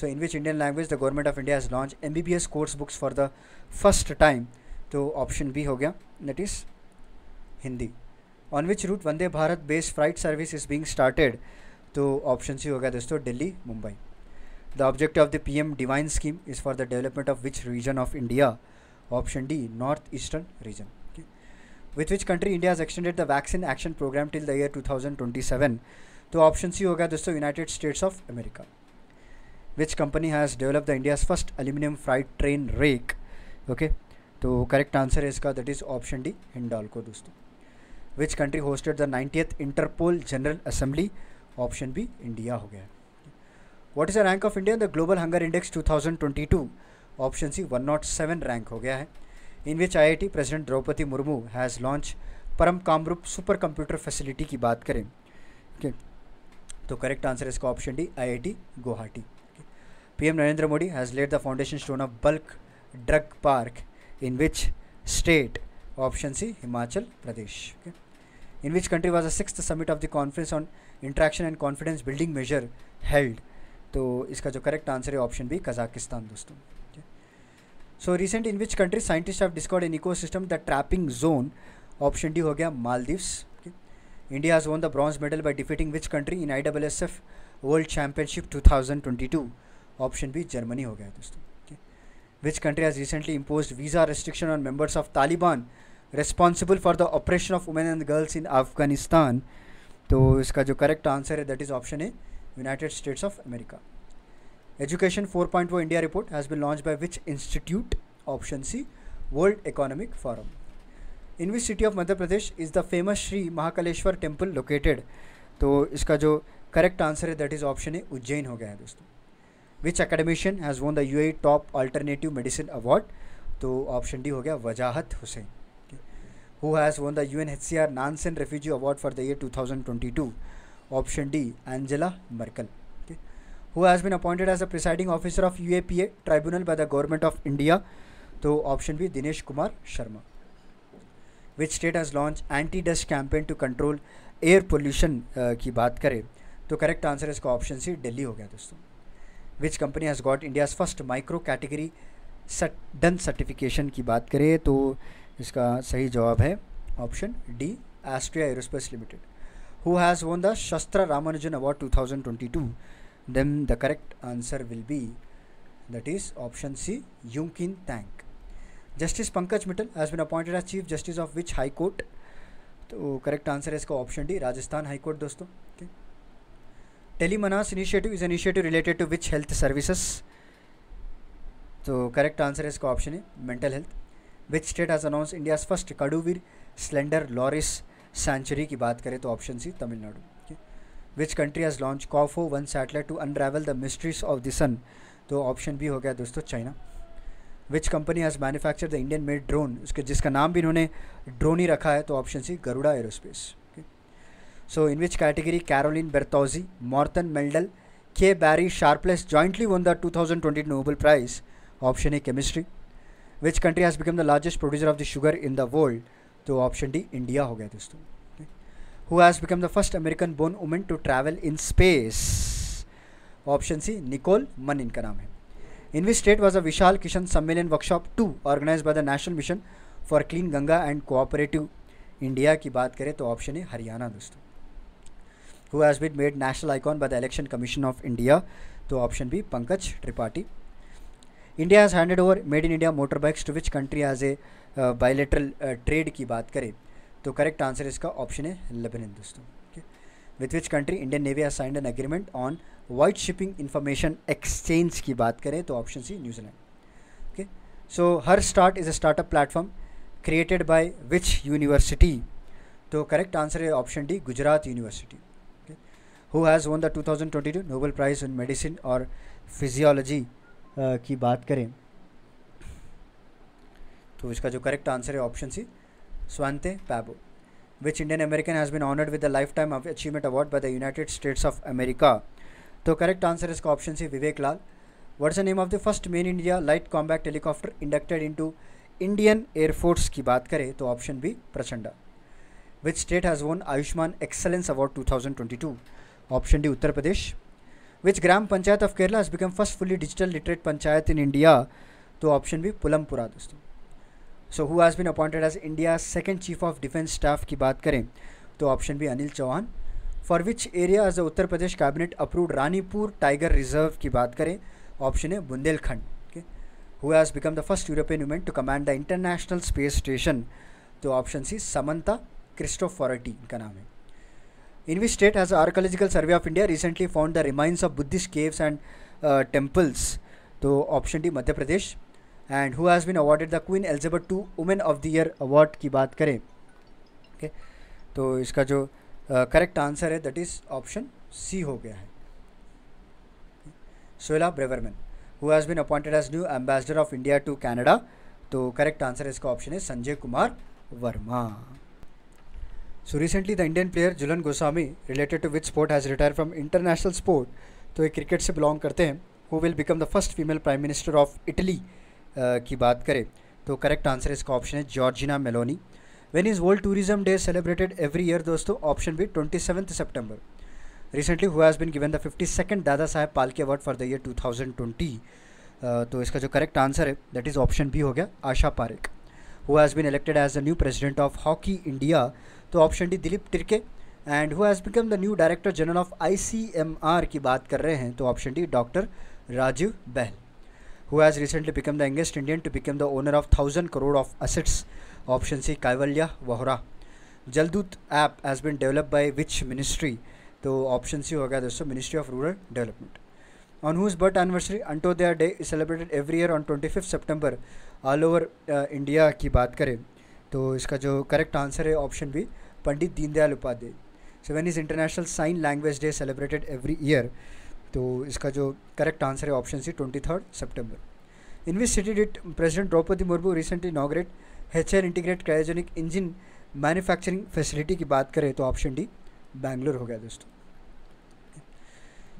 so in which Indian language the government of India has launch M B B S course books for the first time तो option B हो गया that is Hindi on which route Vande Bharat based flight service is being started तो option C हो गया दोस्तों Delhi Mumbai the objective of the P M DevINE scheme is for the development of which region of India option D north eastern region with which country India has extended the vaccine action programme till the year seven तो option C हो गया दोस्तों United States of America which company has develop the India's first aluminium freight train rake okay तो correct answer है इसका that is option D को दोस्तों which country hosted the ninetieth Interpol General Assembly option B India हो गया what is the rank of India the Global Hunger Index two thousand twenty two option C one nought seven rank हो गया है in which I I T president Droupadi Murmu has launch Param Kamrupa super computer facility की बात करें okay. तो correct answer इसका option D I I T Guwahati PM Narendra Modi has laid the foundation stone of bulk drug park in which state option C Himachal Pradesh okay. in which country was the sixth summit of the conference on interaction and confidence building measure held तो इसका जो correct answer है option B Kazakhstan दोस्तों so recent in which country scientist have discovered in ecosystem the trapping zone option D हो गया Maldives India has won the bronze medal by defeating which country in I W S F world championship two thousand twenty two option B Germany हो गया है दोस्तों which country has recently impose visa restriction on members of Taliban responsible for the operation of women and girls in Afghanistan तो इसका जो correct answer है that is option A United States of America education four point O India report has been launch by which institute option C World economic Forum in which city of Madhya Pradesh is the famous Shri Mahakaleshwar temple located तो इसका जो correct answer है that is option A Ujjain हो गया है दोस्तों which academician has won the U top alternative medicine award तो option D हो गया Wajahat Husain who has won the U N H C R Nansen refugee award for the year two thousand twenty two option D Angela Merkel who has been appointed as the presiding officer of UAPA tribunal by the government of India. So option B Dinesh Kumar Sharma. Which state has launched anti-dust campaign to control air pollution uh, की बात करें तो correct answer इसका option C Delhi हो गया दोस्तों which company has got India's first micro category drone certification की बात करें तो इसका सही जवाब है option D Asteria aerospace limited who has won the SASTRA Ramanujan award 2022 then the correct answer will be that is option C Yungkin Tang. Justice Pankaj Mithal has been appointed as chief justice of which high court तो correct answer है इसका option D Rajasthan high court दोस्तों TeleMANAS initiative is initiative related to which health services तो correct answer है इसका option है mental health which state has announce India's first Kadavur slender loris sanctuary की बात करें तो option C Tamil Nadu which country has launch Kofo one satellite to unravel the mysteries of the sun तो option B हो गया दोस्तों China which company has manufacture the Indian made drone उसके जिसका नाम भी इन्होंने ड्रोन ही रखा है तो option C Garuda aerospace So in which category Caroline Bertozzi, Morten Meldal, K. Barry Sharpless jointly won the 2020 Nobel Prize. Option A Chemistry. Which country has become the largest producer of the sugar in the world? तो option d india ho gaya दोस्तों who has become the first american born woman to travel in space option c nicole मन इनका naam hai in which state was a vishal kishan sammelan workshop 2 organized by the national mission for clean ganga and cooperative india ki baat kare to option a haryana दोस्तों who has been made national icon by the election commission of India तो option B Pankaj Tripathi India has handed over made in India motor bikes to which country as a bilateral trade की बात करें तो correct answer इसका option है Lebanon दोस्तों with which country Indian navy has signed an agreement on white shipping information exchange की बात करें तो option C New Zealand okay so her start is a startup platform created by which university तो correct answer है option D Gujarat university who won the two thousand twenty two Nobel prize in medicine और physiology की बात करें तो इसका जो correct answer है option C Svante Paabo which Indian American has been honoured with the lifetime achievement award by the United States of America तो correct answer इसका option C Vivek Lal is the name of the first main India light combat helicopter inducted into Indian air force की बात करें तो option B Prachanda which state has won Ayushman excellence award two thousand twenty two option D Uttar Pradesh which gram panchayat of Kerala has become first fully digital literate panchayat in India तो option B Pullampara दोस्तों so who has been appointed as India second chief of defence staff की बात करें तो option B Anil Chauhan for which area as the Uttar Pradesh cabinet approved Ranipur tiger reserve की बात करें option है Bundelkhand okay who has become the first European women to command the international space station तो option C Samantha Cristoforetti इनका नाम है in which state has Archaeological Survey of India recently found the remains of Buddhist caves and uh, temples? तो option D Madhya Pradesh and who has been awarded the Queen Elizabeth two women of the year award की बात करें okay okay? तो इसका जो correct uh, answer है that is option C हो गया है Suella Braverman who has been appointed as new ambassador of India to Canada तो करेक्ट आंसर इसका ऑप्शन है Sanjay Kumar Verma so recently the Indian player Jhulan Goswami related to which sport has retire from international sport तो ये cricket से belong करते हैं who will become the first female prime minister of Italy की बात करें तो करेक्ट आंसर इसका ऑप्शन है Georgina Meloni when is world tourism day celebrated every year दोस्तों option B twenty seventh September recently who has been given the fifty second Dada Saheb Phalke award for the year two thousand twenty तो इसका जो correct answer है that is option B हो गया Asha Parekh who has been elected as the new president of hockey India तो option D Dilip Tirkey and who has become the new director general of ICMR की बात कर रहे हैं तो option D doctor Rajiv Bahl who has recently become the youngest Indian to become the owner of thousand crore of assets option C Kaivalya Vohra जलदूत app has been develop by which ministry तो option C हो गया दोस्तों ministry of rural development on whose birth anniversary Antodaya Day is celebrated every year on 25th September all over uh, की बात करें तो इसका जो करेक्ट आंसर है option B Pandit Deendayal Upadhyaya so when is international sign language day celebrated every year तो इसका जो करेक्ट आंसर है option C twenty third September in which city did president Droupadi Murmu recently inaugurate H L integrate cryogenic engine manufacturing facility की बात करें तो option D Bangalore हो गया दोस्तों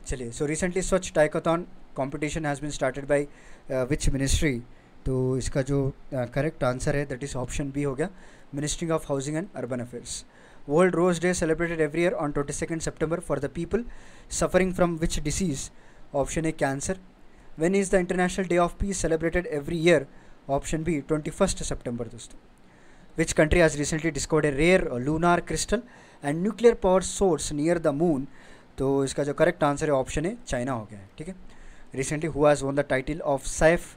चलिए so recently Swachh toycathon competition has been started by which ministry तो इसका जो करेक्ट आंसर है दैट इज़ ऑप्शन बी हो गया ministry of housing and urban affairs world rose day celebrated every year on twenty second September for the people suffering from which disease option A cancer when is the international day of peace celebrated every year option B twenty first September दोस्तों which country has recently discovered a rare lunar crystal and nuclear power source near the moon तो इसका जो correct answer है option है China हो गया है ठीक है recently who has won the title of SAFF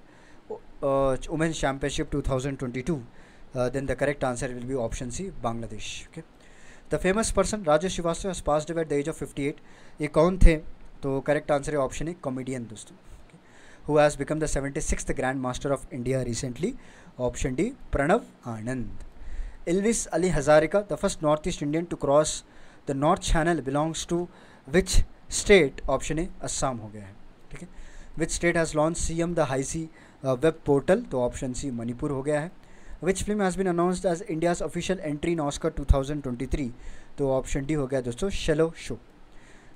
championship uh, women's championship 2022 uh, then the correct answer will be option c bangladesh okay the famous person Rajesh Srivastava has passed at the age of 58 ये कौन थे तो correct answer है option है comedian दोस्तों who has become the seventy six grand master of India recently option D Pranav Anand Elvis Ali Hazarika the first north east Indian to cross the North Channel belongs to which state option A Assam हो गया है ठीक है which state has launch C M the high C web uh, portal तो option C Manipur हो गया है which film has been announced as India's official entry in Oscar 2023 तो ऑप्शन डी हो गया दोस्तों शेलो शो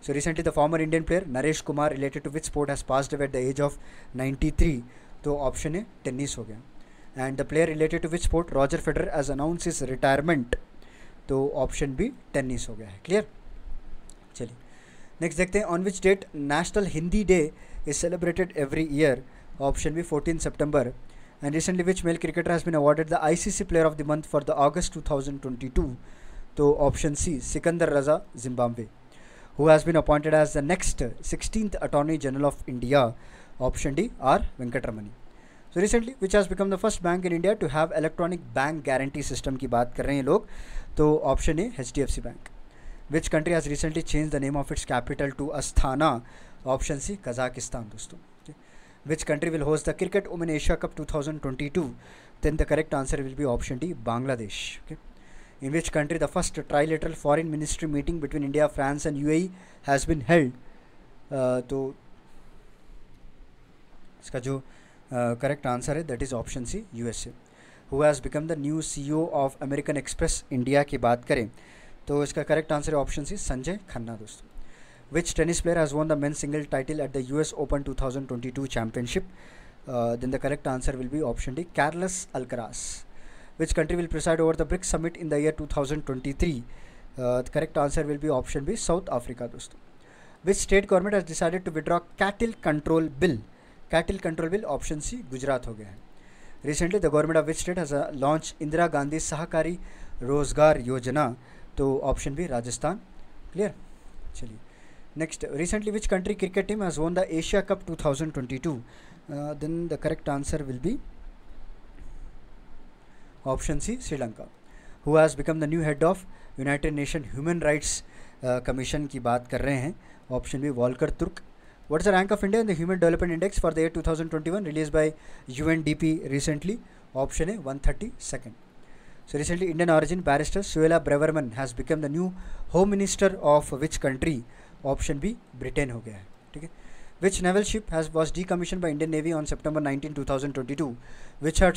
so recently the former Indian player Naresh Kumar related to which sport has passed at the age of ninety three तो option A tennis हो गया and the player related to which sport Roger Federer has announce his retirement तो option B tennis हो गया है clear चलिए next देखते हैं on which date national Hindi day is celebrated every year option B option B 14 September and recently which male cricketer has सी awarded the ICC player of the month two thousand twenty two तो option C Sikandar Raza Zimbabwe who has been appointed as the next sixteenth attorney general of India option D R Venkataramani so recently which has become the first bank in India to have electronic bank guarantee system की बात कर रहे हैं लोग तो option A H D F C bank which country has recently change the name of its capital to Astana option C Kazakhstan दोस्तों Which country will host the Cricket Women Asia Cup 2022? Then the correct answer will be option D, Bangladesh. Okay. In which country the first trilateral foreign ministry meeting between India, France and UAE has been held? Uh, तो इसका जो correct answer है that is option C USA who has become the new CEO of American Express India की बात करें तो इसका correct answer है ऑप्शन सी संजय खन्ना दोस्तों Which tennis player has won the men's single title at the US Open 2022 championship? Uh, then the correct answer will be option D, Carlos Alcaraz. Which country will preside over the BRICS summit in the year 2023? Uh, the correct answer will be option B, South Africa. dosto Which state government has decided to withdraw cattle control bill? Cattle control bill option C, Gujarat ho gaya है. Recently, the government of which state has launched Indira Gandhi Sahakari Rozgar Yojana? तो option B Rajasthan clear चलिए Next, recently which country cricket team has won the Asia Cup 2022? Uh, then the correct answer will be option C, Sri Lanka, who has become the new head of United Nation human rights commission की बात कर रहे हैं option B Volker Turk what is the rank of India in the human development index for the year 2021 release by UNDP recently option है 132nd so recently indian origin barrister suela breverman has become the new home minister of which country option B Britain हो गया है ठीक है which naval ship has was decommission by Indian navy on September nineteen two thousand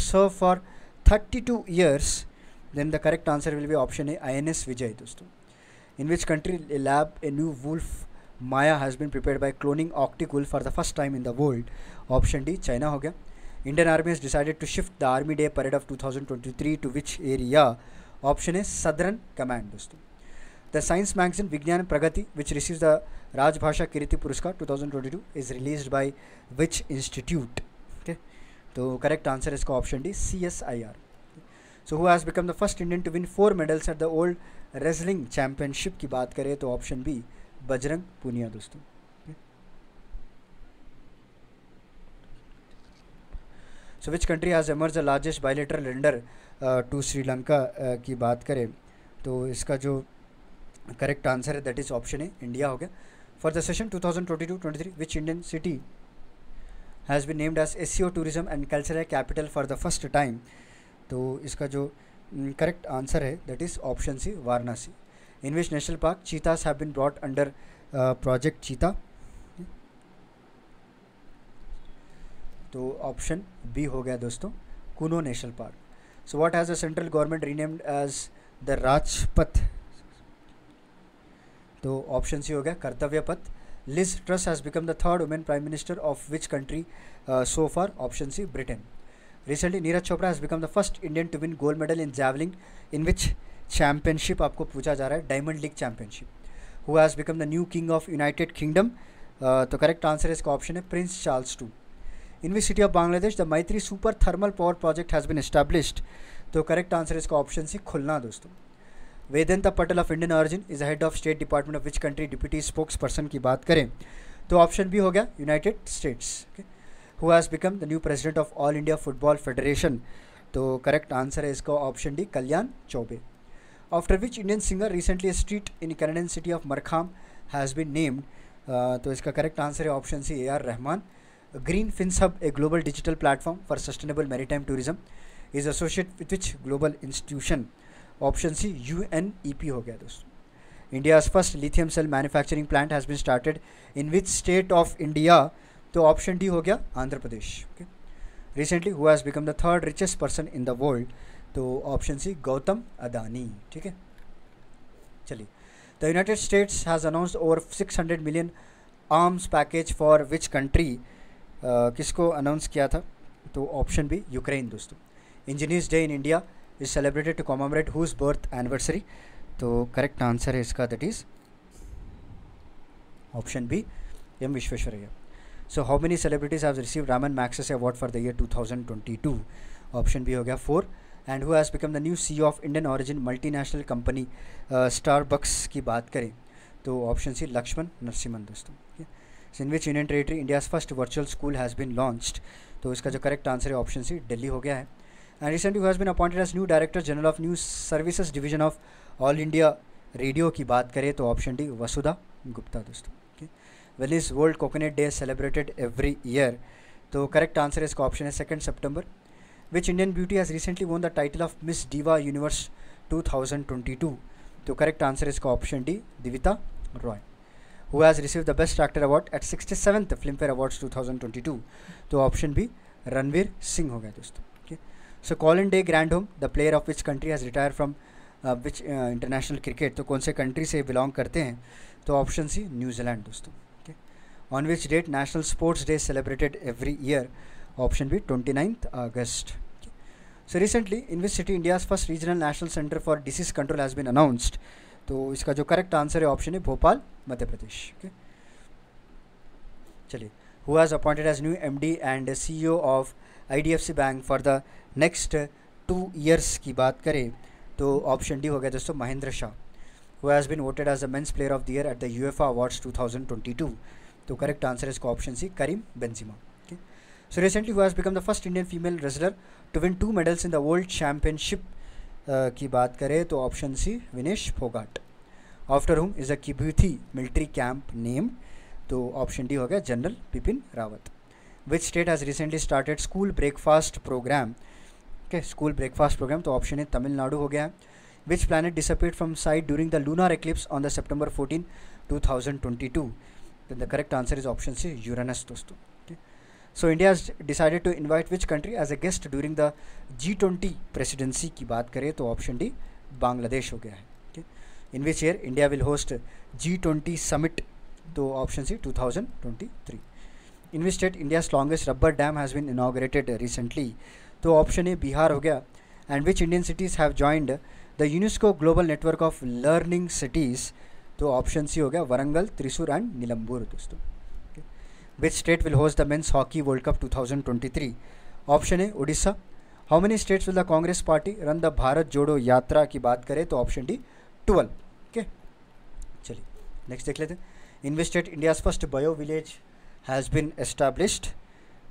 serve for thirty two years then the correct answer will be option है I N S Vijay दोस्तों in which country lab a new wolf Maya has been prepare by cloning Arctic wolf for the first time in the world option D China हो गया Indian army has decided to shift the army day parade of two thousand twenty three to which area option है southern command दोस्तों the science magazine Vigyan Pragati which receive the Rajbhasha Kirti Puraskar 2022 thousand twenty two is release by which institute okay तो correct answer इसका option D C S I R so who has become the first Indian to win four medals at the old रेजलिंग championship की बात करें तो option B Bajrang Punia दोस्तों so which country has emerge the largest bilateral lender to Sri Lanka की बात करें तो इसका जो करेक्ट आंसर है that is option A India हो गया for the session 2022-23 which Indian city has been named as S tourism and cultural capital for the first time तो इसका जो करेक्ट आंसर है that is option C Varanasi in which national park cheetahs have been brought under project cheetah तो option B हो गया दोस्तों Kuno national park so what has the central government renamed as the Rajpath तो option C हो गया Kartavya Path Liz Truss has become the third women prime minister of which country so far option C Britain recently Neeraj Chopra has become the first Indian to win gold medal in javelin in which championship आपको पूछा जा रहा है diamond league championship who has become the new king of United Kingdom तो correct answer इसका option है prince Charles to in which city of Bangladesh the Maitri super thermal power project has been established तो correct answer इसका option C Khulna दोस्तों Vedanta Patel of Indian origin is head of state department of which country deputy spokesperson की बात करें तो option B हो गया United States who has become the new president of all India football federation तो correct answer है इसका option D Kalyan Chaubey after which Indian singer recently street in Canadian city of Markham has been named तो इसका correct answer है option C A R Rahman green fins hub a global digital platform for sustainable maritime tourism is associate with which global institution option C U N E P हो गया दोस्तों India first lithium cell manufacturing plant has been started in which state of India तो option D हो गया Andhra Pradesh okay recently who has become the third richest person in the world तो option C Gautam Adani ठीक है चलिए the United States has announce over six hundred million arms package for which country किसको announce किया था तो ऑप्शन बी यूक्रेन दोस्तों engineers day in India is celebrated to commemorate whose birth anniversary तो correct answer है इसका that is option B M Visvesvaraya so how many celebrities have receive Ramon Magsaysay award for the year 2022 option B हो गया four and who has become the new CEO of Indian origin multinational company Starbucks की बात करें तो option C Laxman Narasimhan दोस्तों in which union territory India's first virtual school has been launched तो इसका जो करेक्ट आंसर है ऑप्शन सी दिल्ली हो गया है and recently who has been appointed as new director general of news services division of all india radio की बात करें तो ऑप्शन डी वसुधा गुप्ता दोस्तों when is world coconut day celebrated every year तो करेक्ट आंसर इसका ऑप्शन है second September which Indian beauty has recently won the title of miss diva universe 2022 तो correct answer इसका option D Divita Rai who has receive the best actor award at sixty seventh Filmfare awards two तो option B Ranveer Singh हो गया दोस्तों so Colin de Grandhomme the player of which country has retire from which international cricket तो कौन से country से belong करते हैं तो ऑप्शन सी न्यूजीलैंड दोस्तों okay on which date national sports day celebrated every year option B twenty ninth August so recently in which city India's first regional national centre for disease control has been announced तो इसका जो correct answer है option है Bhopal Madhya Pradesh okay चलिए who has appointed as new M D and C E O of C bank for the next two years की बात करें तो ऑप्शन डी हो गया दोस्तों Mahendra Shah who has been voted as a men's player of the year at the U F awards two तो correct answer इसका option C Karim Benzema okay so recently who has become the first Indian female wrestler to win two medals in the world championship की बात करें तो option C Vinesh Phogat after whom is a Kibithu military camp name तो option D हो गया general Bipin Rawat which state has recently started school breakfast programme okay school breakfast programme तो option है तमिलनाडु हो गया है which planet disappear from sight during the lunar eclipse on the September fourteen two thousand twenty two then the correct answer is option C Uranus दोस्तों so India decided to invite which country as a guest during the G twenty presidency की बात करें तो option D Bangladesh हो गया है in which year India will host G twenty summit तो option C two thousand twenty three in which state India's longest rubber dam has been inaugurated recently तो option A Bihar हो गया and which Indian cities have joined the UNESCO global network of learning cities तो option C हो गया Warangal Thrissur and Nilambur दोस्तों which state will host the men's hockey world cup 2023 option A Orissa how many states will the Congress party run the Bharat Jodo Yatra की बात करें तो option D twelve okay चलिए next देख लेते हैं in which state India's first bio village has been established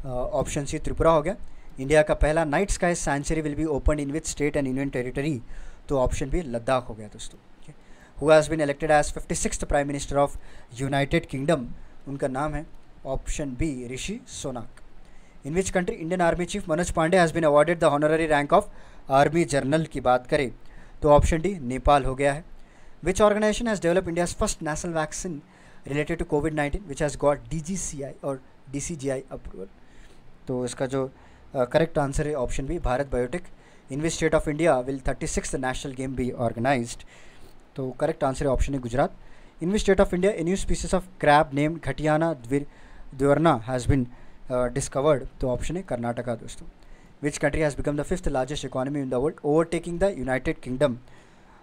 option C Tripura हो गया इंडिया का पहला night sky sanctuary will be open in which state and union territory तो ऑप्शन बी लद्दाख हो गया दोस्तों who has been elected as fifty six prime minister of United Kingdom उनका नाम है option B Rishi Sunak in which country Indian army chief Manoj Pande has been awarded the honorary rank of army general की बात करें तो ऑप्शन डी नेपाल हो गया है which organisation has develop India's first national vaccine related to COVID nineteen which has got D G C I और D C G I approval तो इसका जो करेक्ट आंसर है option B Bharat Biotech in which state of India will thirty six national game be organise तो correct answer है option है Gujarat in which state of India a new species of crab name घटियाना द्विर द्वर्ना has been discovered तो option है कर्नाटका दोस्तों which country has become the fifth largest economy in the world overtaking the United Kingdom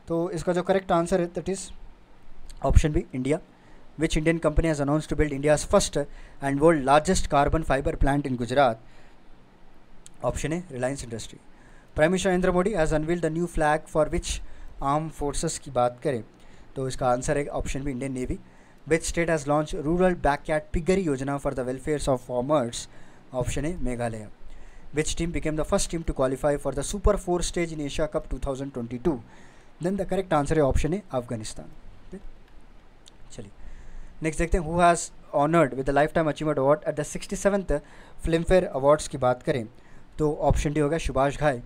तो इसका जो correct answer है that is option B India which Indian company has announced to build India's first and world largest carbon fiber plant in Gujarat. Option A, Reliance Industry. Prime Minister Narendra Modi has unveiled the new flag for which armed forces ki baat kare. To iska answer hai option B, Indian Navy. Which state has launched rural backyard piggery yojana for the welfare of farmers? Option A, Meghalaya. Which team became the first team to qualify for the Super 4 stage in Asia Cup 2022? Then the correct answer is option A, Afghanistan. Next देखते हैं who has honoured with the lifetime achievement award at the sixty seventh Filmfare awards की बात करें तो option D होगा Subhash Ghai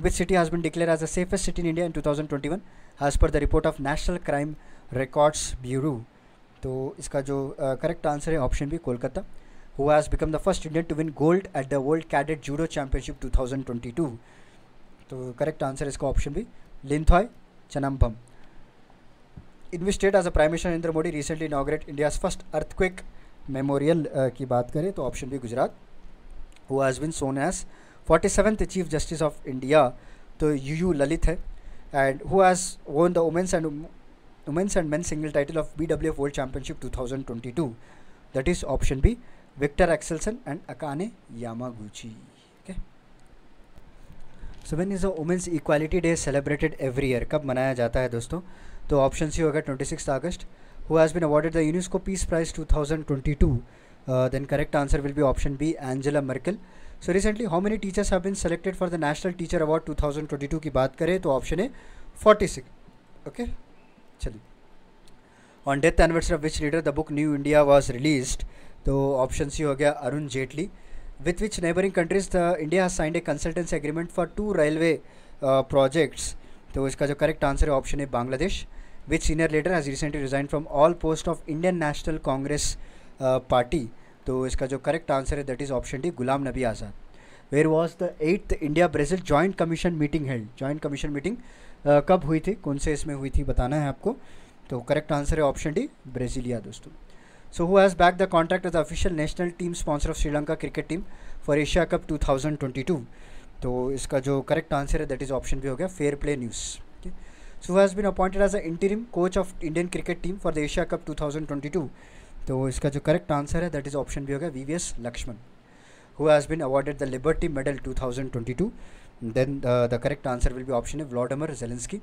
which city has been declare as the safest city in India in one as per the report of national crime records bureau तो इसका जो correct uh, answer है option B Kolkata who has become the first Indian to win gold at the world cadet judo championship two तो correct answer इसका option B Linthoi Chanambam in which state has a prime minister Narendra Modi recently inaugurate India's first earthquake memorial की बात करें तो option B Gujarat who has been sworn as forty seventh chief justice of India तो U U Lalit है and who has won the women's and women's and men single title of B W world championship two thousand twenty two that is option B Viktor Axelsen and Akane okay so when is the women's equality day celebrated every year कब मनाया जाता है दोस्तों तो option C होगा twenty six अगस्त who has been awarded the UNESCO peace prize two thousand twenty two correct answer will be option B Angela Merkel so recently how many teachers have been selected for the national teacher award two thousand twenty two की बात करें तो option है six okay चलिए on death anniversary of which leader the book new India was released तो option C हो गया Arun Jaitley with which neighbouring countries the India has signed a consultancy agreement for two railway projects तो इसका जो correct answer है option है Bangladesh which senior leader has recently resigned from all post of Indian National Congress uh, Party. तो इसका जो correct answer है that is option D Ghulam Nabi Azad where was the eighth India Brazil joint commission meeting held joint commission meeting कब हुई थी कौन से इसमें हुई थी बताना है आपको तो करेक्ट आंसर है ऑप्शन डी ब्रेजिलिया दोस्तों so who has bagged the contract as official national team sponsor of Sri Lanka cricket team for Asia cup two तो इसका जो करेक्ट आंसर है दैट इज़ ऑप्शन भी हो गया fair play news so has been appointed as a interim coach of Indian cricket team for the Asia cup 2022 तो इसका जो correct answer है दैट इज ऑप्शन भी होगा VVS Laxman who has been awarded the liberty medal 2022 then the correct answer will be option है Volodymyr Zelensky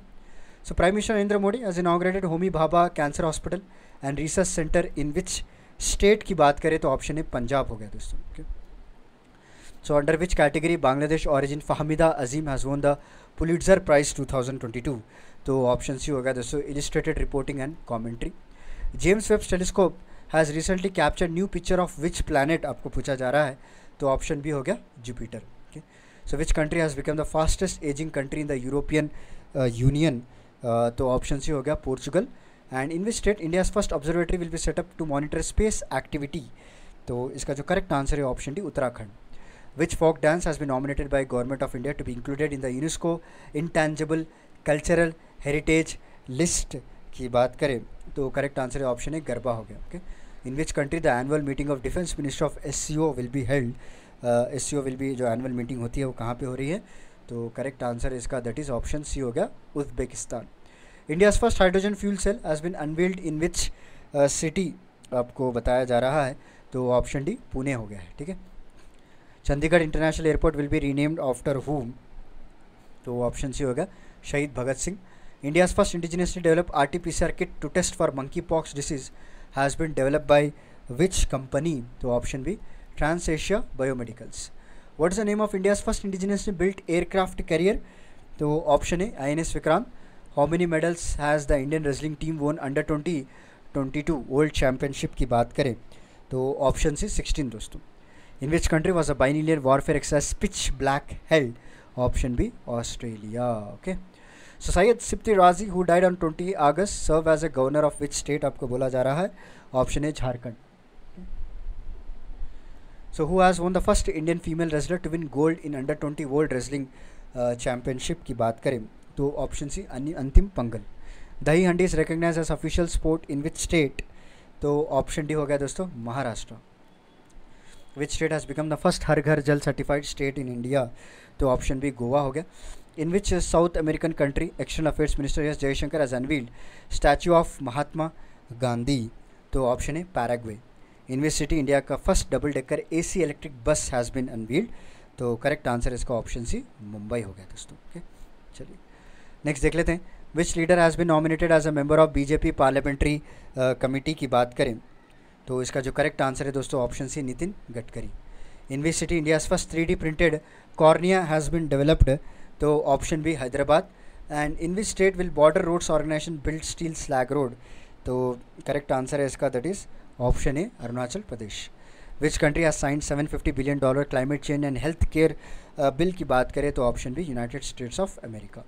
so prime minister Narendra Modi has inaugurated Homi Bhabha cancer hospital and research centre in which state की बात करें तो option है पंजाब हो गया दोस्तों so under which category Bangladesh origin Fahmida Azim has won the Pulitzer prize two thousand twenty two तो ऑप्शन सी होगा दोस्तों illustrated reporting and commentary James Webb's telescope has recently capture new picture of which planet आपको पूछा जा रहा है तो option B हो गया Jupiter okay so which country has become the fastest ageing country in the European Union तो option C हो गया Portugal and in which state India's first observatory will be set up to monitor space activity तो इसका जो correct answer है option D Uttarakhand which folk dance has be nominated by government of India to be included in the unesco intangible cultural heritage list की बात करें तो correct answer option है गरबा हो गया okay in which country the annual meeting of defence minister of S C O will be held S C O will be जो annual meeting होती है वो कहाँ पर हो रही है तो करेक्ट आंसर इसका दैट इज़ ऑप्शन सी हो गया Uzbekistan India's first hydrogen fuel cell has been unveiled in which city आपको बताया जा रहा है तो ऑप्शन डी पुणे हो गया है ठीक है Chandigarh international airport will be renamed after whom तो ऑप्शन सी होगा Shaheed Bhagat Singh India's first indigenously develop R T P C R kit to test for monkeypox disease has been develop by which company तो option B Transasia Biomedicals what is the name of India's first indigenously built aircraft carrier तो option A I N S Vikrant how many medals has the Indian wrestling team won under twenty twenty two world championship की बात करें तो option C sixteen दोस्तों in which country was a biennial warfare exercise pitch black held option B Australia okay so Syed Sibtey Razi who died on twenty अगस्त serve as a governor of which state आपको बोला जा रहा है option A Jharkhand so who has won the first Indian female wrestler to win gold in under twenty world wrestling championship की बात करें तो ऑप्शन सी अंतिम Panghal Dahi Handi is recognise as official sport in which state तो ऑप्शन डी हो गया दोस्तों Maharashtra which state has become the first Har Ghar Jal certified state in India तो ऑप्शन बी गोवा हो गया in which South American country External affairs minister S Jaishankar has unveiled statue of Mahatma Gandhi तो option है Paraguay in which city India का first double decker सी electric bus has been unveiled तो correct answer इसका option C Mumbai हो गया दोस्तों okay चलिए नेक्स्ट देख लेते हैं which leader has been nominated as a member of BJP parliamentary committee की बात करें तो इसका जो करेक्ट आंसर है दोस्तों option C Nitin Gadkari in which city India's first three D printed cornea has been developed तो option B Hyderabad and in which state will border roads organisation build steel slag road तो करेक्ट आंसर है इसका that is option A Arunachal Pradesh which country has sign fifty billion dollar climate change and health care bill की बात करें तो option B United States of America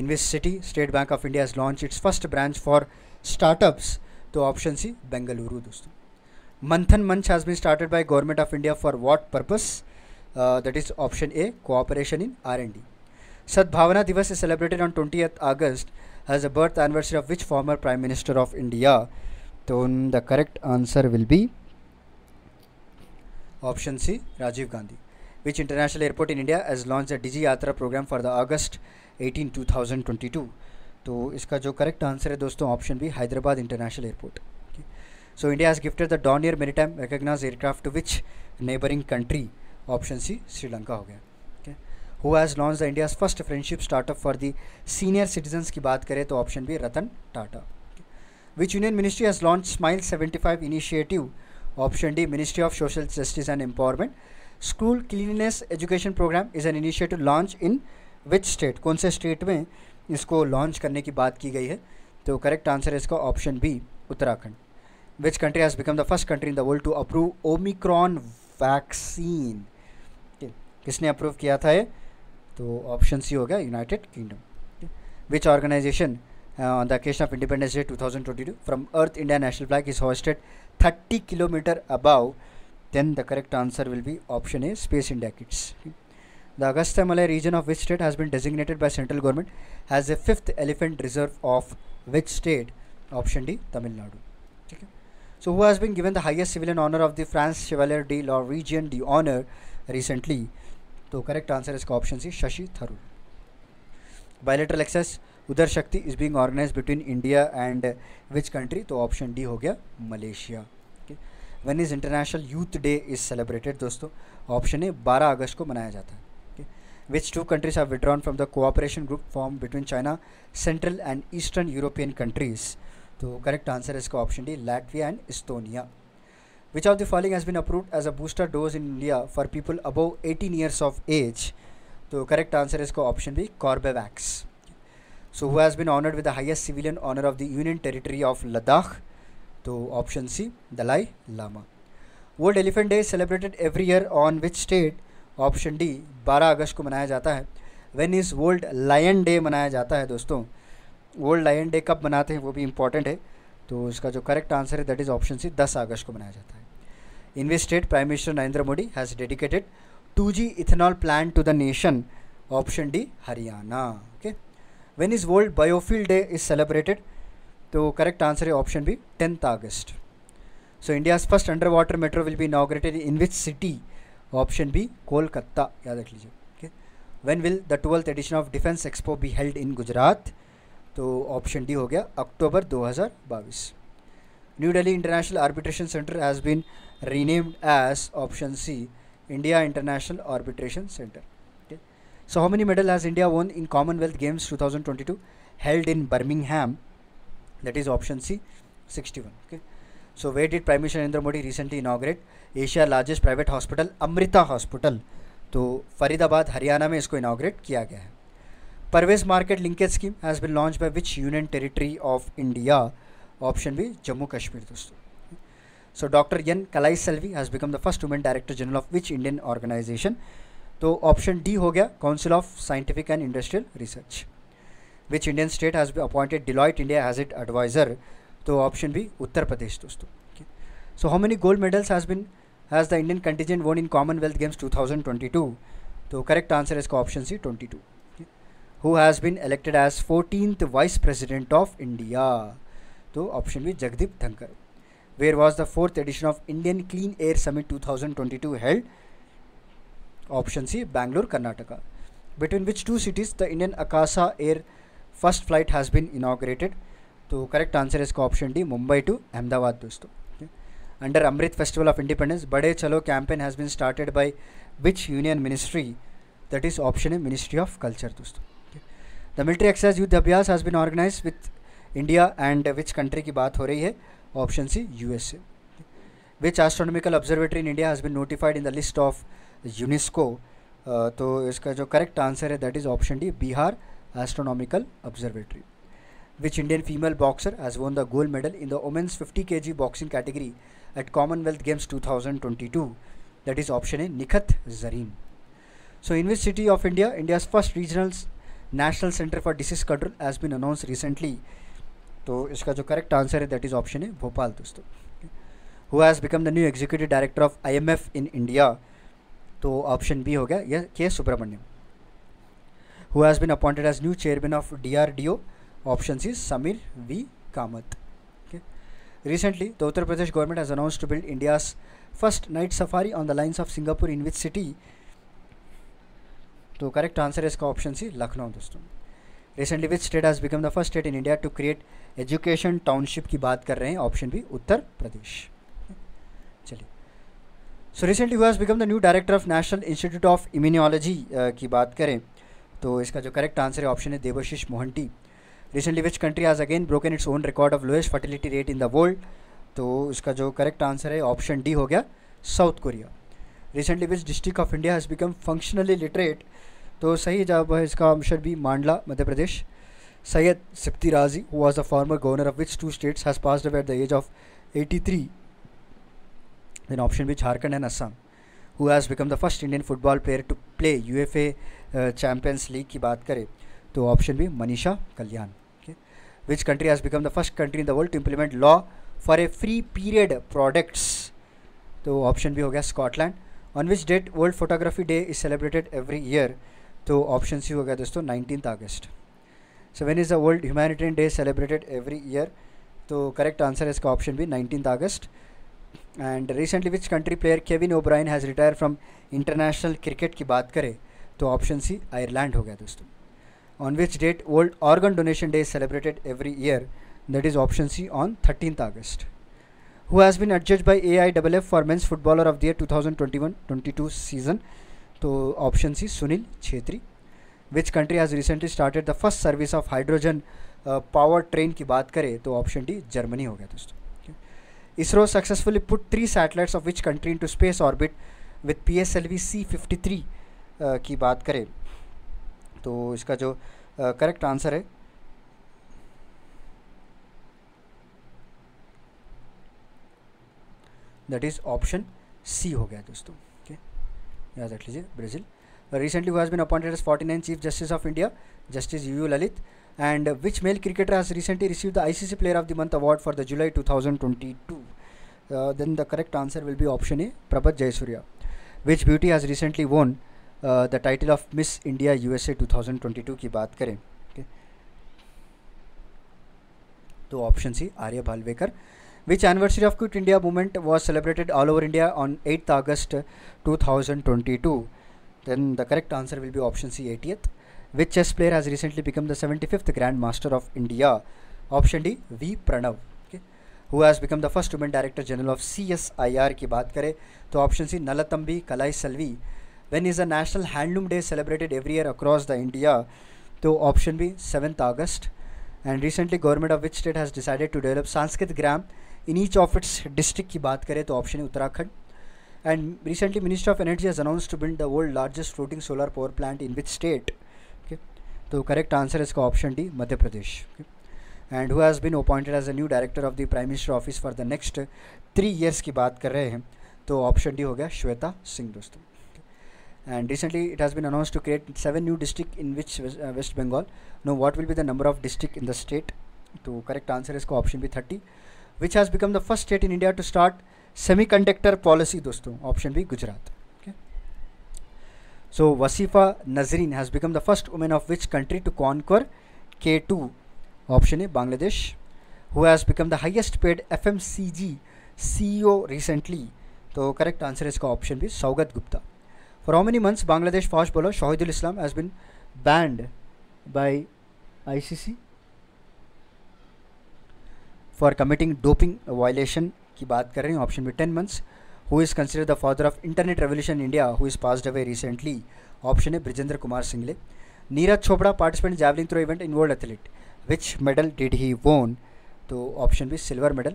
in which city state bank of India has launch its first branch for startups तो option C Bengaluru दोस्तों Manthan Manch has been started by government of India for what purpose that is option A cooperation in R and D Sadbhavana Diwas is celebrated on twenty August has a birth anniversary of which former prime minister of India तो the correct answer will be option C Rajiv Gandhi which international airport in India has launch a DigiYatra programme for the August eighteen two thousand twenty two तो इसका जो correct answer है दोस्तों option B Hyderabad international airport so India has gifted the Dornier maritime recognise aircraft which neighbouring country option C Sri Lanka हो गया ठीक है who has launch the India's first friendship startup for the senior citizens की बात करें तो option B Ratan Tata which union ministry has launch smile seventy five initiative option D ministry of social justice and empowerment school cleanness education programme is an initiative launch in which state कौन से state में इसको launch करने की बात की गई है तो करेक्ट आंसर है इसका option B Uttarakhand which country has become the first country in the world to approve Omicron vaccine किसने अप्रूव किया था ये तो ऑप्शन सी हो गया United Kingdom which organisation on the occasion of independence day two thousand twenty two from earth India national flag is hoisted thirty kilometre above then the correct answer will be option A space India kids the August Malay reason of which state has been designated by central government has a fifth elephant reserve of which state option D Tamil Nadu ठीक है so who has been given the highest civilian honour of the France chevalier de la Legion d' honneur recently तो correct answer इसका option C Shashi Tharoor bilateral exercise Udara Shakti is being organise between India and which country तो option D हो गया Malaysia when is international youth day is celebrated दोस्तों option A 12 अगस्त को मनाया जाता है which two countries are withdrawn from the cooperation group form between China central and eastern European countries तो करेक्ट आंसर इसका option D Latvia and Estonia which of the following has been approved as a booster dose in India for people above 18 years of age? तो correct answer इसका option B Corbevax so who has been honoured with the highest civilian honour of the union territory of Ladakh तो option C Dalai Lama world elephant day celebrated every year on which state option D 12 अगस्त को मनाया जाता है when is world lion day मनाया जाता है दोस्तों वर्ल्ड लायन डे कब मनाते हैं वो भी इम्पॉर्टेंट है तो इसका जो करेक्ट आंसर है दैट इज़ ऑप्शन सी दस अगस्त को मनाया जाता है invested prime minister Narendra Modi has dedicated two G ethanol plant to the nation option D Haryana okay when is world biofuel day is celebrated तो करेक्ट आंसर है option B tenth August so India's first underwater metro will be inaugurated in which city option B Kolkata याद रख लीजिए okay when will the twelfth edition of defence expo be held in Gujarat तो option D हो गया अक्टूबर 2022 new Delhi international arbitration centre has been renamed as option C India international arbitration centre so how many medal has India won in Commonwealth Games 2022 held in Birmingham that is option C sixty one okay so where did prime minister Narendra Modi recently inaugurate Asia largest private hospital Amrita hospital तो फरीदाबाद हरियाणा में इसको inaugurate किया गया है Parvez Market Linkage Scheme has been launched by which Union Territory of India? Option B, Jammu Kashmir. Dosto. So Dr. Yen Kalai Selvi has become the first woman director general of which Indian organization? So option D ho Council of Scientific and Industrial Research. Which Indian state has been appointed Deloitte India as its advisor? So option B, Uttar Pradesh. Dosto. So how many gold medals has been has the Indian contingent won in Commonwealth Games 2022? So correct answer is option C, 22. Who has been elected as fourteenth vice president of India तो option B Jagdeep Dhankhar where was the fourth edition of Indian clean air summit two thousand twenty two held option C Bangalore Karnataka between which two cities the Indian Akasa air first flight has been inaugurated तो correct answer इसका option D Mumbai to Ahmedabad दोस्तों under Amrit festival of independence Bade Chalo campaign has been started by which union ministry that is option A ministry of culture दोस्तों the military exercise Yudh Abhyas has been organise with India and which country की बात हो रही है option C U S A which astronomical observatory in India has been notified in the list of UNESCO तो इसका जो correct answer है that is option D Bihar astronomical observatory which Indian female boxer has won the gold medal in the women's fifty K G boxing category at Commonwealth Games two thousand twenty two that is option A Nikhat Zareen so in which city of India India's first regional national centre for disease control has been announce recently तो इसका जो correct answer है that is option है भोपाल दोस्तों who has become the new executive director of F in India तो option B हो गया यह के Subramaniam who has been appointed as new chairman of the D R O option C Sameer V Kamat Recently, the Uttar Pradesh government has announced to build India's first night safari on the lines of Singapore in which city तो correct answer है इसका option C Lucknow दोस्तों recently which state has become the first state in India to create education township की बात कर रहे हैं option B Uttar Pradesh चलिए so recently who has become the new director of national institute of immunology की बात करें तो इसका जो करेक्ट आंसर है ऑप्शन है Debasish Mohanty recently which country has again broken its own record of lowest fertility rate in the world तो इसका जो करेक्ट आंसर है ऑप्शन डी हो गया south Korea recently which district of India has become functionally literate तो सही जवाब है इसका आंसर भी मांडला मध्य प्रदेश Syed Sibtey Razi who was a former governor of which two states has pass at the age of eighty three then option B Jharkhand and Assam who has become the first Indian football player to play U F A champions league की बात करें तो option B Manisha Kalyan which country has become the first country in the world to implement law for a free period products तो option B हो गया Scotland on which date world photography day is celebrated every year तो option C तो तो हो गया दोस्तों nineteen August so when is the world humanitarian day celebrated every year तो करेक्ट आंसर है इसका option B nineteen August and recently which country player Kevin O'Brien has retire from international cricket की बात करें तो ऑप्शन सी आयरलैंड हो गया दोस्तों on which date world organ donation day celebrated every year that is option C on thirteen August I has F for men's footballer of the year two thousand twenty one twenty two season तो option C Sunil Chhetri which country has recently started the first service of hydrogen power train की बात करें तो option D Germany हो गया दोस्तों ISRO successfully put three satellites of which country into space orbit with P S L V C fifty three की बात करें तो इसका जो करेक्ट uh, आंसर है दैट इज़ ऑप्शन सी हो गया दोस्तों याद रख लीजिए Brazil recently who has been appointed as forty nine chief justice of India justice U U Lalit and which male cricketer has recently receive the I player of the month award for the July two thousand twenty then the correct answer will be option A Prabath Jayasuriya which beauty has recently won the title of Miss India U S की बात करें तो option C Arya Walvekar which anniversary of Quit India movement was celebrated all over India on 8th August 2022? Then the correct answer will be option C 80th. Which chess player has recently become the 75th Grand Master of India? Option D V Pranav. Okay. Who has become the first woman director general of CSIR की बात करें तो option C Nalathambi Kalaiselvi when is the national handloom day celebrated every year across the india तो option b 7th august and recently government of which state has decided to develop sanskrit gram in each of its district की बात करें तो option है Uttarakhand and recently minister of energy has announce to build the world largest floating solar power plant in which state okay तो correct answer इसका option D Madhya Pradesh and who has been appointed as a new director of the prime minister office for the next three years की बात कर रहे हैं तो option D हो गया श्वेता सिंह दोस्तों and recently it has been announced to create seven new district in which west uh, west bengal now what will be the number of district in the state to तो correct answer is option b which has become the first state in India to start semi conductor policy दोस्तों option B Gujarat so Wasfia Nazreen has become the first women of which country to conquer K two option A Bangladesh who has become the highest paid F M C G CEO recently तो correct answer है इसका option B Saugata Gupta for how many months Bangladesh fast bowler Shahidul Islam has been banned by I C C for committing doping violation की बात कर रहे हैं option में ten months who is consider the father of internet revolution India who is passed away recently option है Brajendra Kumar Singhal Neeraj Chopra participant javelin throw event in world athlete which medal did he won तो option B silver medal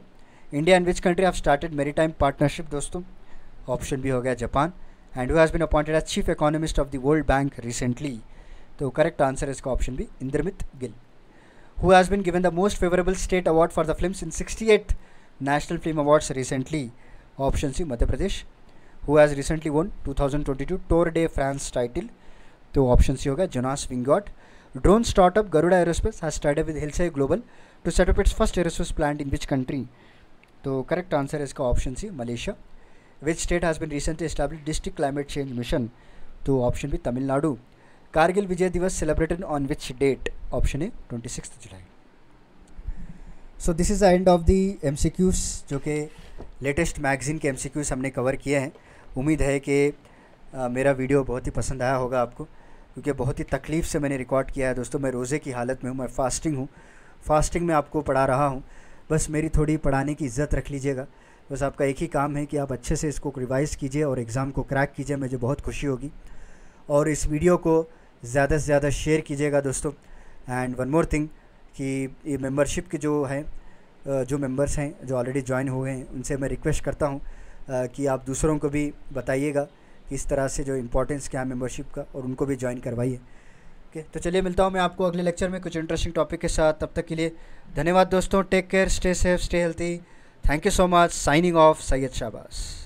India and which country have started maritime partnership दोस्तों option B हो गया Japan and who has been appointed as chief economist of the world bank recently तो correct answer है इसका option भी इंद्रमित Gill who has been given the most favorable state award for the films in 68 National Film Awards recently. Option C, Madhya Pradesh, who has recently won 2022 Tour de France title. So, option C, hoga, Jonas Wingard. Drone startup Garuda Aerospace has started with Hillside Global to set up its first aerospace plant in which country? So, correct answer is ka option C, Malaysia. Which state has been recently established district climate change mission? So, option B, Tamil Nadu. Kargil विजय दिवस celebrated on which date option a 26th july so this end of end M C Qs जो कि latest magazine के Qs हमने cover किए हैं उम्मीद है कि मेरा वीडियो बहुत ही पसंद आया होगा आपको क्योंकि बहुत ही तकलीफ़ से मैंने रिकॉर्ड किया है दोस्तों मैं रोज़े की हालत में हूँ मैं फ़ास्टिंग हूँ फ़ास्टिंग में आपको पढ़ा रहा हूँ बस मेरी थोड़ी पढ़ाने की इज़्ज़त रख लीजिएगा बस आपका एक ही काम है कि आप अच्छे से इसको रिवाइज़ कीजिए और एग्ज़ाम को क्रैक कीजिए मुझे बहुत खुशी होगी और इस वीडियो को ज़्यादा से ज़्यादा शेयर कीजिएगा दोस्तों एंड वन मोर थिंग कि ये मेंबरशिप के जो है जो मेंबर्स हैं जो ऑलरेडी ज्वाइन हुए हैं उनसे मैं रिक्वेस्ट करता हूँ कि आप दूसरों को भी बताइएगा कि इस तरह से जो इम्पोर्टेंस क्या है मेंबरशिप का और उनको भी ज्वाइन करवाइए ओके तो चलिए मिलता हूँ मैं आपको अगले लेक्चर में कुछ इंटरेस्टिंग टॉपिक के साथ तब तक के लिए धन्यवाद दोस्तों take care stay safe stay healthy thank you so much signing off Syed शाबाश